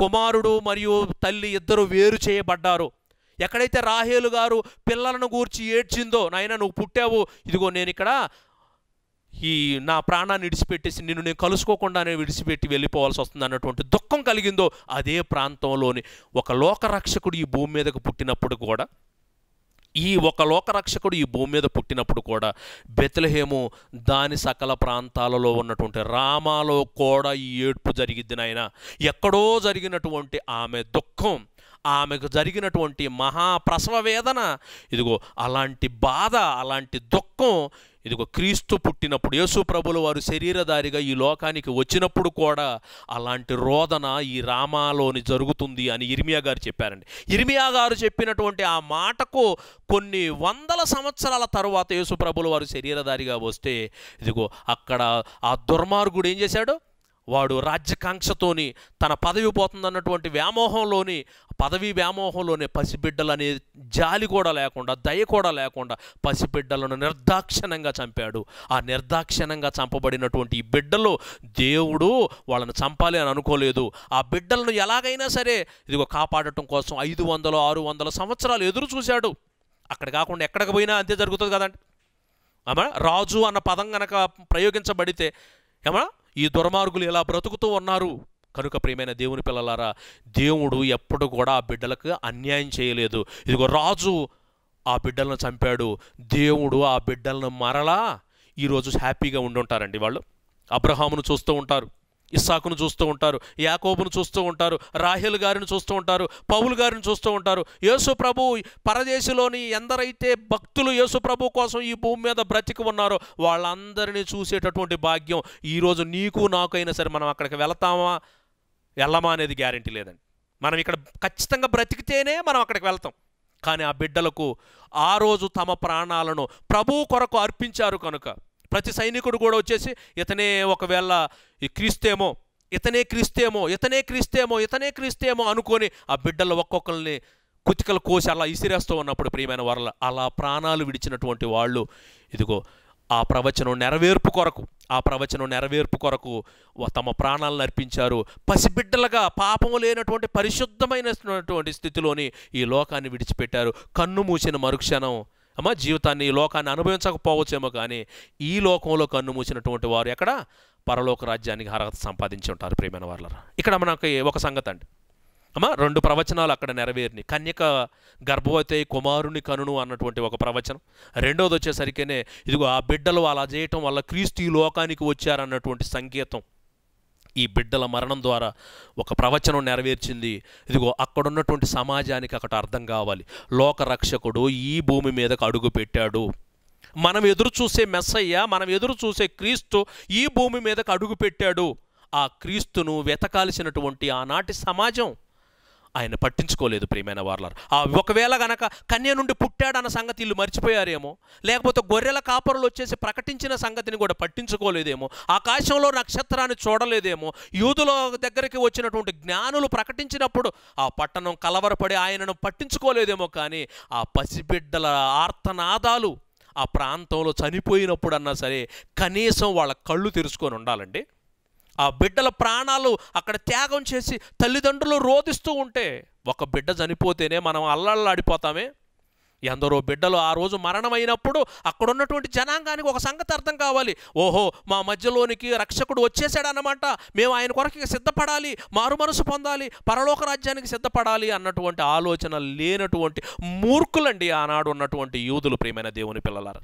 కుమారుడు మరియు తల్లి ఇద్దరు వేరు చేయబడ్డారు ఎక్కడైతే రాహేలు గారు పిల్లలను గూర్చి ఏడ్చిందో నాయన నువ్వు పుట్టావు ఇదిగో నేను ఇక్కడ ఈ నా ప్రాణాన్ని విడిచిపెట్టేసి నిన్ను నేను కలుసుకోకుండానే విడిచిపెట్టి వెళ్ళిపోవాల్సి వస్తుంది అన్నటువంటి దుఃఖం కలిగిందో అదే ప్రాంతంలోని ఒక లోకరక్షకుడు ఈ భూమి మీదకు పుట్టినప్పుడు కూడా ఈ ఒక లోకరక్షకుడు ఈ భూమి మీద పుట్టినప్పుడు కూడా బెతలహేము దాని సకల ప్రాంతాలలో ఉన్నటువంటి రామాలో కూడా ఈ ఏడ్పు జరిగిద్ది నాయన ఎక్కడో జరిగినటువంటి ఆమె దుఃఖం ఆమెకు జరిగినటువంటి మహాప్రసవ వేదన ఇదిగో అలాంటి బాధ అలాంటి దుఃఖం ఇదిగో క్రీస్తు పుట్టినప్పుడు యేసు ప్రభులు వారు శరీరధారిగా ఈ లోకానికి వచ్చినప్పుడు కూడా అలాంటి రోదన ఈ రామాలోని జరుగుతుంది అని ఇర్మియా గారు చెప్పారండి ఇర్మియా గారు చెప్పినటువంటి ఆ మాటకు కొన్ని వందల సంవత్సరాల తర్వాత యేసు ప్రభులు వారు శరీరధారిగా వస్తే ఇదిగో అక్కడ ఆ దుర్మార్గుడు ఏం చేశాడు వాడు రాజ్యకాంక్షతోని తన పదవి పోతుందన్నటువంటి వ్యామోహంలోని పదవి వ్యామోహంలోనే పసిబిడ్డలనే జాలి కూడా లేకుండా దయ కూడా లేకుండా పసిబిడ్డలను నిర్దాక్షిణంగా చంపాడు ఆ నిర్దాక్షిణంగా చంపబడినటువంటి ఈ బిడ్డలు దేవుడు వాళ్ళని చంపాలి అని అనుకోలేదు ఆ బిడ్డలను ఎలాగైనా సరే ఇదిగో కాపాడటం కోసం ఐదు వందలు ఆరు వందల సంవత్సరాలు ఎదురు చూశాడు అక్కడ కాకుండా ఎక్కడికి పోయినా అంతే జరుగుతుంది కదండి ఏమన్నా రాజు అన్న పదం కనుక ప్రయోగించబడితే ఏమన్నా ఈ దుర్మార్గులు ఎలా బ్రతుకుతూ ఉన్నారు కనుక ప్రియమైన దేవుని పిల్లలారా దేవుడు ఎప్పుడు కూడా ఆ బిడ్డలకు అన్యాయం చేయలేదు ఇదిగో రాజు ఆ బిడ్డలను చంపాడు దేవుడు ఆ బిడ్డలను మరలా ఈరోజు హ్యాపీగా ఉండుంటారండి వాళ్ళు అబ్రహామును చూస్తూ ఉంటారు ఇస్సాకును చూస్తూ ఉంటారు యాకోబును చూస్తూ ఉంటారు రాహిల్ గారిని చూస్తూ ఉంటారు పౌలు గారిని చూస్తూ ఉంటారు యేసు ప్రభు పరదేశిలోని ఎందరైతే భక్తులు యేసు ప్రభు కోసం ఈ భూమి మీద బ్రతికి ఉన్నారో వాళ్ళందరినీ చూసేటటువంటి భాగ్యం ఈరోజు నీకు నాకైనా సరే మనం అక్కడికి వెళతామా వెళ్ళమా అనేది గ్యారంటీ లేదండి మనం ఇక్కడ ఖచ్చితంగా బ్రతికితేనే మనం అక్కడికి వెళ్తాం కానీ ఆ బిడ్డలకు ఆ రోజు తమ ప్రాణాలను ప్రభు కొరకు అర్పించారు కనుక ప్రతి సైనికుడు కూడా వచ్చేసి ఇతనే ఒకవేళ ఈ క్రీస్తేమో ఇతనే క్రీస్తేమో ఇతనే క్రీస్తేమో ఇతనే క్రీస్తేమో అనుకొని ఆ బిడ్డలు ఒక్కొక్కరిని కుతికలు కోసి అలా ఇసిరేస్తూ ఉన్నప్పుడు ప్రియమైన వాళ్ళ అలా ప్రాణాలు విడిచినటువంటి వాళ్ళు ఇదిగో ఆ ప్రవచనం నెరవేర్పు కొరకు ఆ ప్రవచనం నెరవేర్పు కొరకు తమ ప్రాణాలను అర్పించారు పసిబిడ్డలుగా పాపం లేనటువంటి పరిశుద్ధమైనటువంటి స్థితిలోని ఈ లోకాన్ని విడిచిపెట్టారు కన్ను మూసిన మరుక్షణం అమ్మ జీవితాన్ని ఈ లోకాన్ని అనుభవించకపోవచ్చేమో కానీ ఈ లోకంలో కన్ను మూసినటువంటి వారు ఎక్కడ పరలోక రాజ్యానికి అర్హత సంపాదించి ఉంటారు ప్రేమైన వాళ్ళరా ఇక్కడ మనకి ఒక సంగతి అండి అమ్మ రెండు ప్రవచనాలు అక్కడ నెరవేరిని కన్యక గర్భవతి కుమారుని కనును అన్నటువంటి ఒక ప్రవచనం రెండోది వచ్చేసరికినే ఇదిగో ఆ బిడ్డలు అలా చేయటం వల్ల క్రీస్తు ఈ లోకానికి వచ్చారన్నటువంటి సంకేతం ఈ బిడ్డల మరణం ద్వారా ఒక ప్రవచనం నెరవేర్చింది ఇదిగో అక్కడున్నటువంటి సమాజానికి అక్కడ అర్థం కావాలి లోకరక్షకుడు ఈ భూమి మీదకు అడుగు పెట్టాడు మనం ఎదురు చూసే మెస్సయ్య మనం ఎదురు చూసే క్రీస్తు ఈ భూమి మీదకు అడుగు పెట్టాడు ఆ క్రీస్తును వెతకాల్సినటువంటి ఆనాటి సమాజం ఆయన పట్టించుకోలేదు ప్రియమైన వార్లర్ ఆ ఒకవేళ గనక కన్య నుండి పుట్టాడన్న సంగతి వీళ్ళు మర్చిపోయారేమో లేకపోతే గొర్రెల కాపరులు వచ్చేసి ప్రకటించిన సంగతిని కూడా పట్టించుకోలేదేమో ఆకాశంలో నక్షత్రాన్ని చూడలేదేమో యూదుల దగ్గరికి వచ్చినటువంటి జ్ఞానులు ప్రకటించినప్పుడు ఆ పట్టణం కలవరపడి ఆయనను పట్టించుకోలేదేమో కానీ ఆ పసిబిడ్డల ఆర్తనాదాలు ఆ ప్రాంతంలో చనిపోయినప్పుడన్నా సరే కనీసం వాళ్ళ కళ్ళు తెరుచుకొని ఉండాలండి ఆ బిడ్డల ప్రాణాలు అక్కడ త్యాగం చేసి తల్లిదండ్రులు రోధిస్తూ ఉంటే ఒక బిడ్డ చనిపోతేనే మనం అల్లళ్ళాడిపోతామే ఎందరో బిడ్డలు ఆ రోజు మరణమైనప్పుడు అక్కడ ఉన్నటువంటి జనాంగానికి ఒక సంగతి అర్థం కావాలి ఓహో మా మధ్యలోనికి రక్షకుడు వచ్చేసాడనమాట మేము ఆయన కొరకు సిద్ధపడాలి మారు మనసు పొందాలి పరలోక రాజ్యానికి సిద్ధపడాలి అన్నటువంటి ఆలోచన లేనటువంటి మూర్ఖులండి ఆనాడు ఉన్నటువంటి యూదులు ప్రియమైన దేవుని పిల్లలారు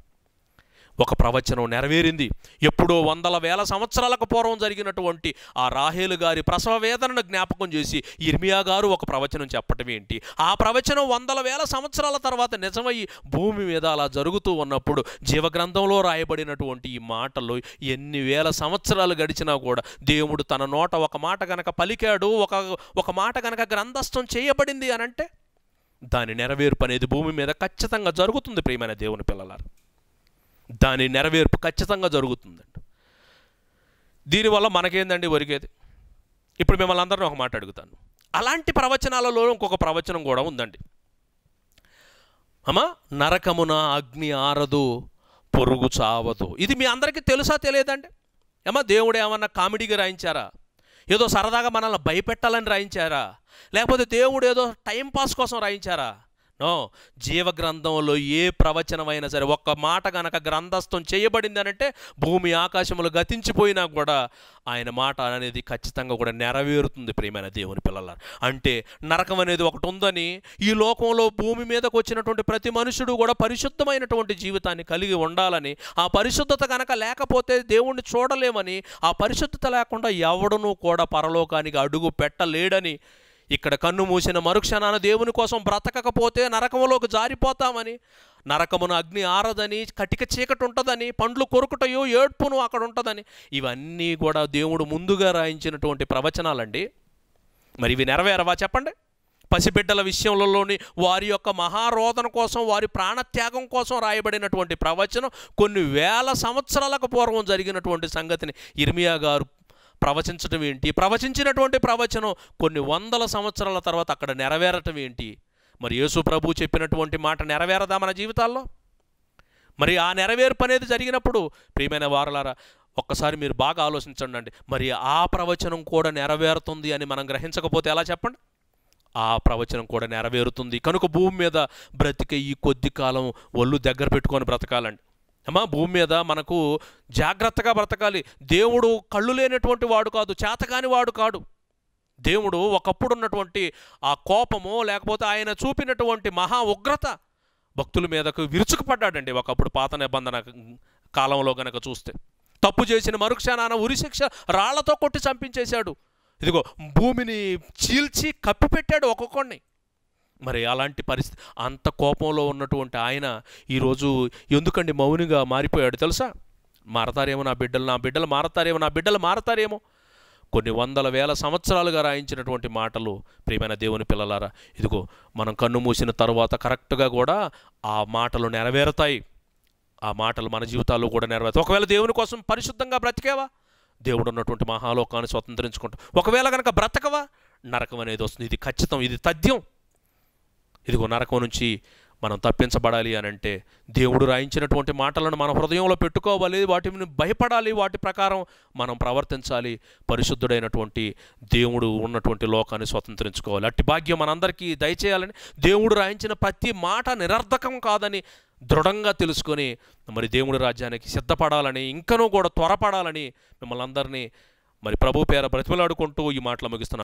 ఒక ప్రవచనం నెరవేరింది ఎప్పుడో వందల వేల సంవత్సరాలకు పూర్వం జరిగినటువంటి ఆ రాహేలు గారి ప్రసవ వేదనను జ్ఞాపకం చేసి ఇర్మియా గారు ఒక ప్రవచనం చెప్పటం ఏంటి ఆ ప్రవచనం వందల వేల సంవత్సరాల తర్వాత నిజమయ్యి భూమి మీద అలా జరుగుతూ ఉన్నప్పుడు జీవగ్రంథంలో రాయబడినటువంటి ఈ మాటలు ఎన్ని వేల సంవత్సరాలు గడిచినా కూడా దేవుడు తన నోట ఒక మాట గనక పలికాడు ఒక ఒక మాట గనక గ్రంథస్థం చేయబడింది అనంటే దాని నెరవేర్పు అనేది భూమి మీద ఖచ్చితంగా జరుగుతుంది ప్రియమైన దేవుని పిల్లలారు దాని నెరవేర్పు ఖచ్చితంగా జరుగుతుందండి దీనివల్ల మనకేందండి ఒరిగేది ఇప్పుడు మిమ్మల్ని అందరినీ ఒక మాట అడుగుతాను అలాంటి ప్రవచనాలలో ఇంకొక ప్రవచనం కూడా ఉందండి అమ్మా నరకమున అగ్ని ఆరదు పొరుగు చావదు ఇది మీ అందరికీ తెలుసా తెలియదండి ఏమా దేవుడు ఏమన్నా కామెడీగా రాయించారా ఏదో సరదాగా మనల్ని భయపెట్టాలని రాయించారా లేకపోతే దేవుడు ఏదో టైంపాస్ కోసం రాయించారా నో జీవగ్రంథంలో ఏ ప్రవచనమైనా సరే ఒక్క మాట గనక గ్రంథస్థం చేయబడింది అనంటే భూమి ఆకాశములు గతించిపోయినా కూడా ఆయన మాట అనేది ఖచ్చితంగా కూడా నెరవేరుతుంది ప్రియమైన దేవుని పిల్లల అంటే నరకం అనేది ఒకటి ఉందని ఈ లోకంలో భూమి మీదకు వచ్చినటువంటి ప్రతి మనుషుడు కూడా పరిశుద్ధమైనటువంటి జీవితాన్ని కలిగి ఉండాలని ఆ పరిశుద్ధత కనుక లేకపోతే దేవుణ్ణి చూడలేమని ఆ పరిశుద్ధత లేకుండా ఎవడనూ కూడా పరలోకానికి అడుగు పెట్టలేడని ఇక్కడ కన్ను మూసిన మరుక్షణాన దేవుని కోసం బ్రతకకపోతే నరకములోకి జారిపోతామని నరకమున అగ్ని ఆరదని కటిక చీకటి ఉంటుందని పండ్లు కొరుకుటయో ఏడ్పును అక్కడ ఉంటుందని ఇవన్నీ కూడా దేవుడు ముందుగా రాయించినటువంటి ప్రవచనాలండి మరి ఇవి నెరవేరవా చెప్పండి పసిబిడ్డల విషయంలోని వారి యొక్క మహారోధన కోసం వారి ప్రాణత్యాగం కోసం రాయబడినటువంటి ప్రవచనం కొన్ని వేల సంవత్సరాలకు పూర్వం జరిగినటువంటి సంగతిని ఇర్మియా గారు ప్రవచించటం ఏంటి ప్రవచించినటువంటి ప్రవచనం కొన్ని వందల సంవత్సరాల తర్వాత అక్కడ నెరవేరటం ఏంటి మరి యేసు ప్రభు చెప్పినటువంటి మాట నెరవేరదా మన జీవితాల్లో మరి ఆ నెరవేర్పు అనేది జరిగినప్పుడు ప్రియమైన వారలారా ఒక్కసారి మీరు బాగా ఆలోచించండి అండి మరి ఆ ప్రవచనం కూడా నెరవేరుతుంది అని మనం గ్రహించకపోతే ఎలా చెప్పండి ఆ ప్రవచనం కూడా నెరవేరుతుంది కనుక భూమి మీద బ్రతికే ఈ కొద్ది కాలం ఒళ్ళు దగ్గర పెట్టుకొని బ్రతకాలండి అమ్మా భూమి మీద మనకు జాగ్రత్తగా బ్రతకాలి దేవుడు కళ్ళు లేనటువంటి వాడు కాదు చేతకాని వాడు కాడు దేవుడు ఒకప్పుడు ఉన్నటువంటి ఆ కోపము లేకపోతే ఆయన చూపినటువంటి మహా ఉగ్రత భక్తుల మీదకు విరుచుకుపడ్డాడండి ఒకప్పుడు పాత నిబంధన కాలంలో గనక చూస్తే తప్పు చేసిన మరుక్షణాన ఉరిశిక్ష రాళ్లతో కొట్టి చంపించేశాడు ఇదిగో భూమిని చీల్చి కప్పిపెట్టాడు ఒక్కొక్కడిని మరి అలాంటి పరిస్థితి అంత కోపంలో ఉన్నటువంటి ఆయన ఈరోజు ఎందుకండి మౌనిగా మారిపోయాడు తెలుసా మారతారేమో నా బిడ్డలు నా బిడ్డలు మారతారేమో నా బిడ్డలు మారతారేమో కొన్ని వందల వేల సంవత్సరాలుగా రాయించినటువంటి మాటలు ప్రియమైన దేవుని పిల్లలారా ఇదిగో మనం కన్ను మూసిన తర్వాత కరెక్ట్గా కూడా ఆ మాటలు నెరవేరుతాయి ఆ మాటలు మన జీవితాల్లో కూడా నెరవేరుతాయి ఒకవేళ దేవుని కోసం పరిశుద్ధంగా బ్రతికేవా దేవుడు ఉన్నటువంటి మహాలోకాన్ని స్వతంత్రించుకుంటాం ఒకవేళ కనుక బ్రతకవా నరకం అనేది వస్తుంది ఇది ఖచ్చితం ఇది తథ్యం ఇదిగో నరకం నుంచి మనం తప్పించబడాలి అని అంటే దేవుడు రాయించినటువంటి మాటలను మన హృదయంలో పెట్టుకోవాలి వాటిని భయపడాలి వాటి ప్రకారం మనం ప్రవర్తించాలి పరిశుద్ధుడైనటువంటి దేవుడు ఉన్నటువంటి లోకాన్ని స్వతంత్రించుకోవాలి అట్టి భాగ్యం మనందరికీ దయచేయాలని దేవుడు రాయించిన ప్రతి మాట నిరర్ధకం కాదని దృఢంగా తెలుసుకొని మరి దేవుడి రాజ్యానికి సిద్ధపడాలని ఇంకనూ కూడా త్వరపడాలని మిమ్మల్ని అందరినీ మరి ప్రభు పేర బ్రతిమలాడుకుంటూ ఈ మాటలు ముగిస్తున్నాను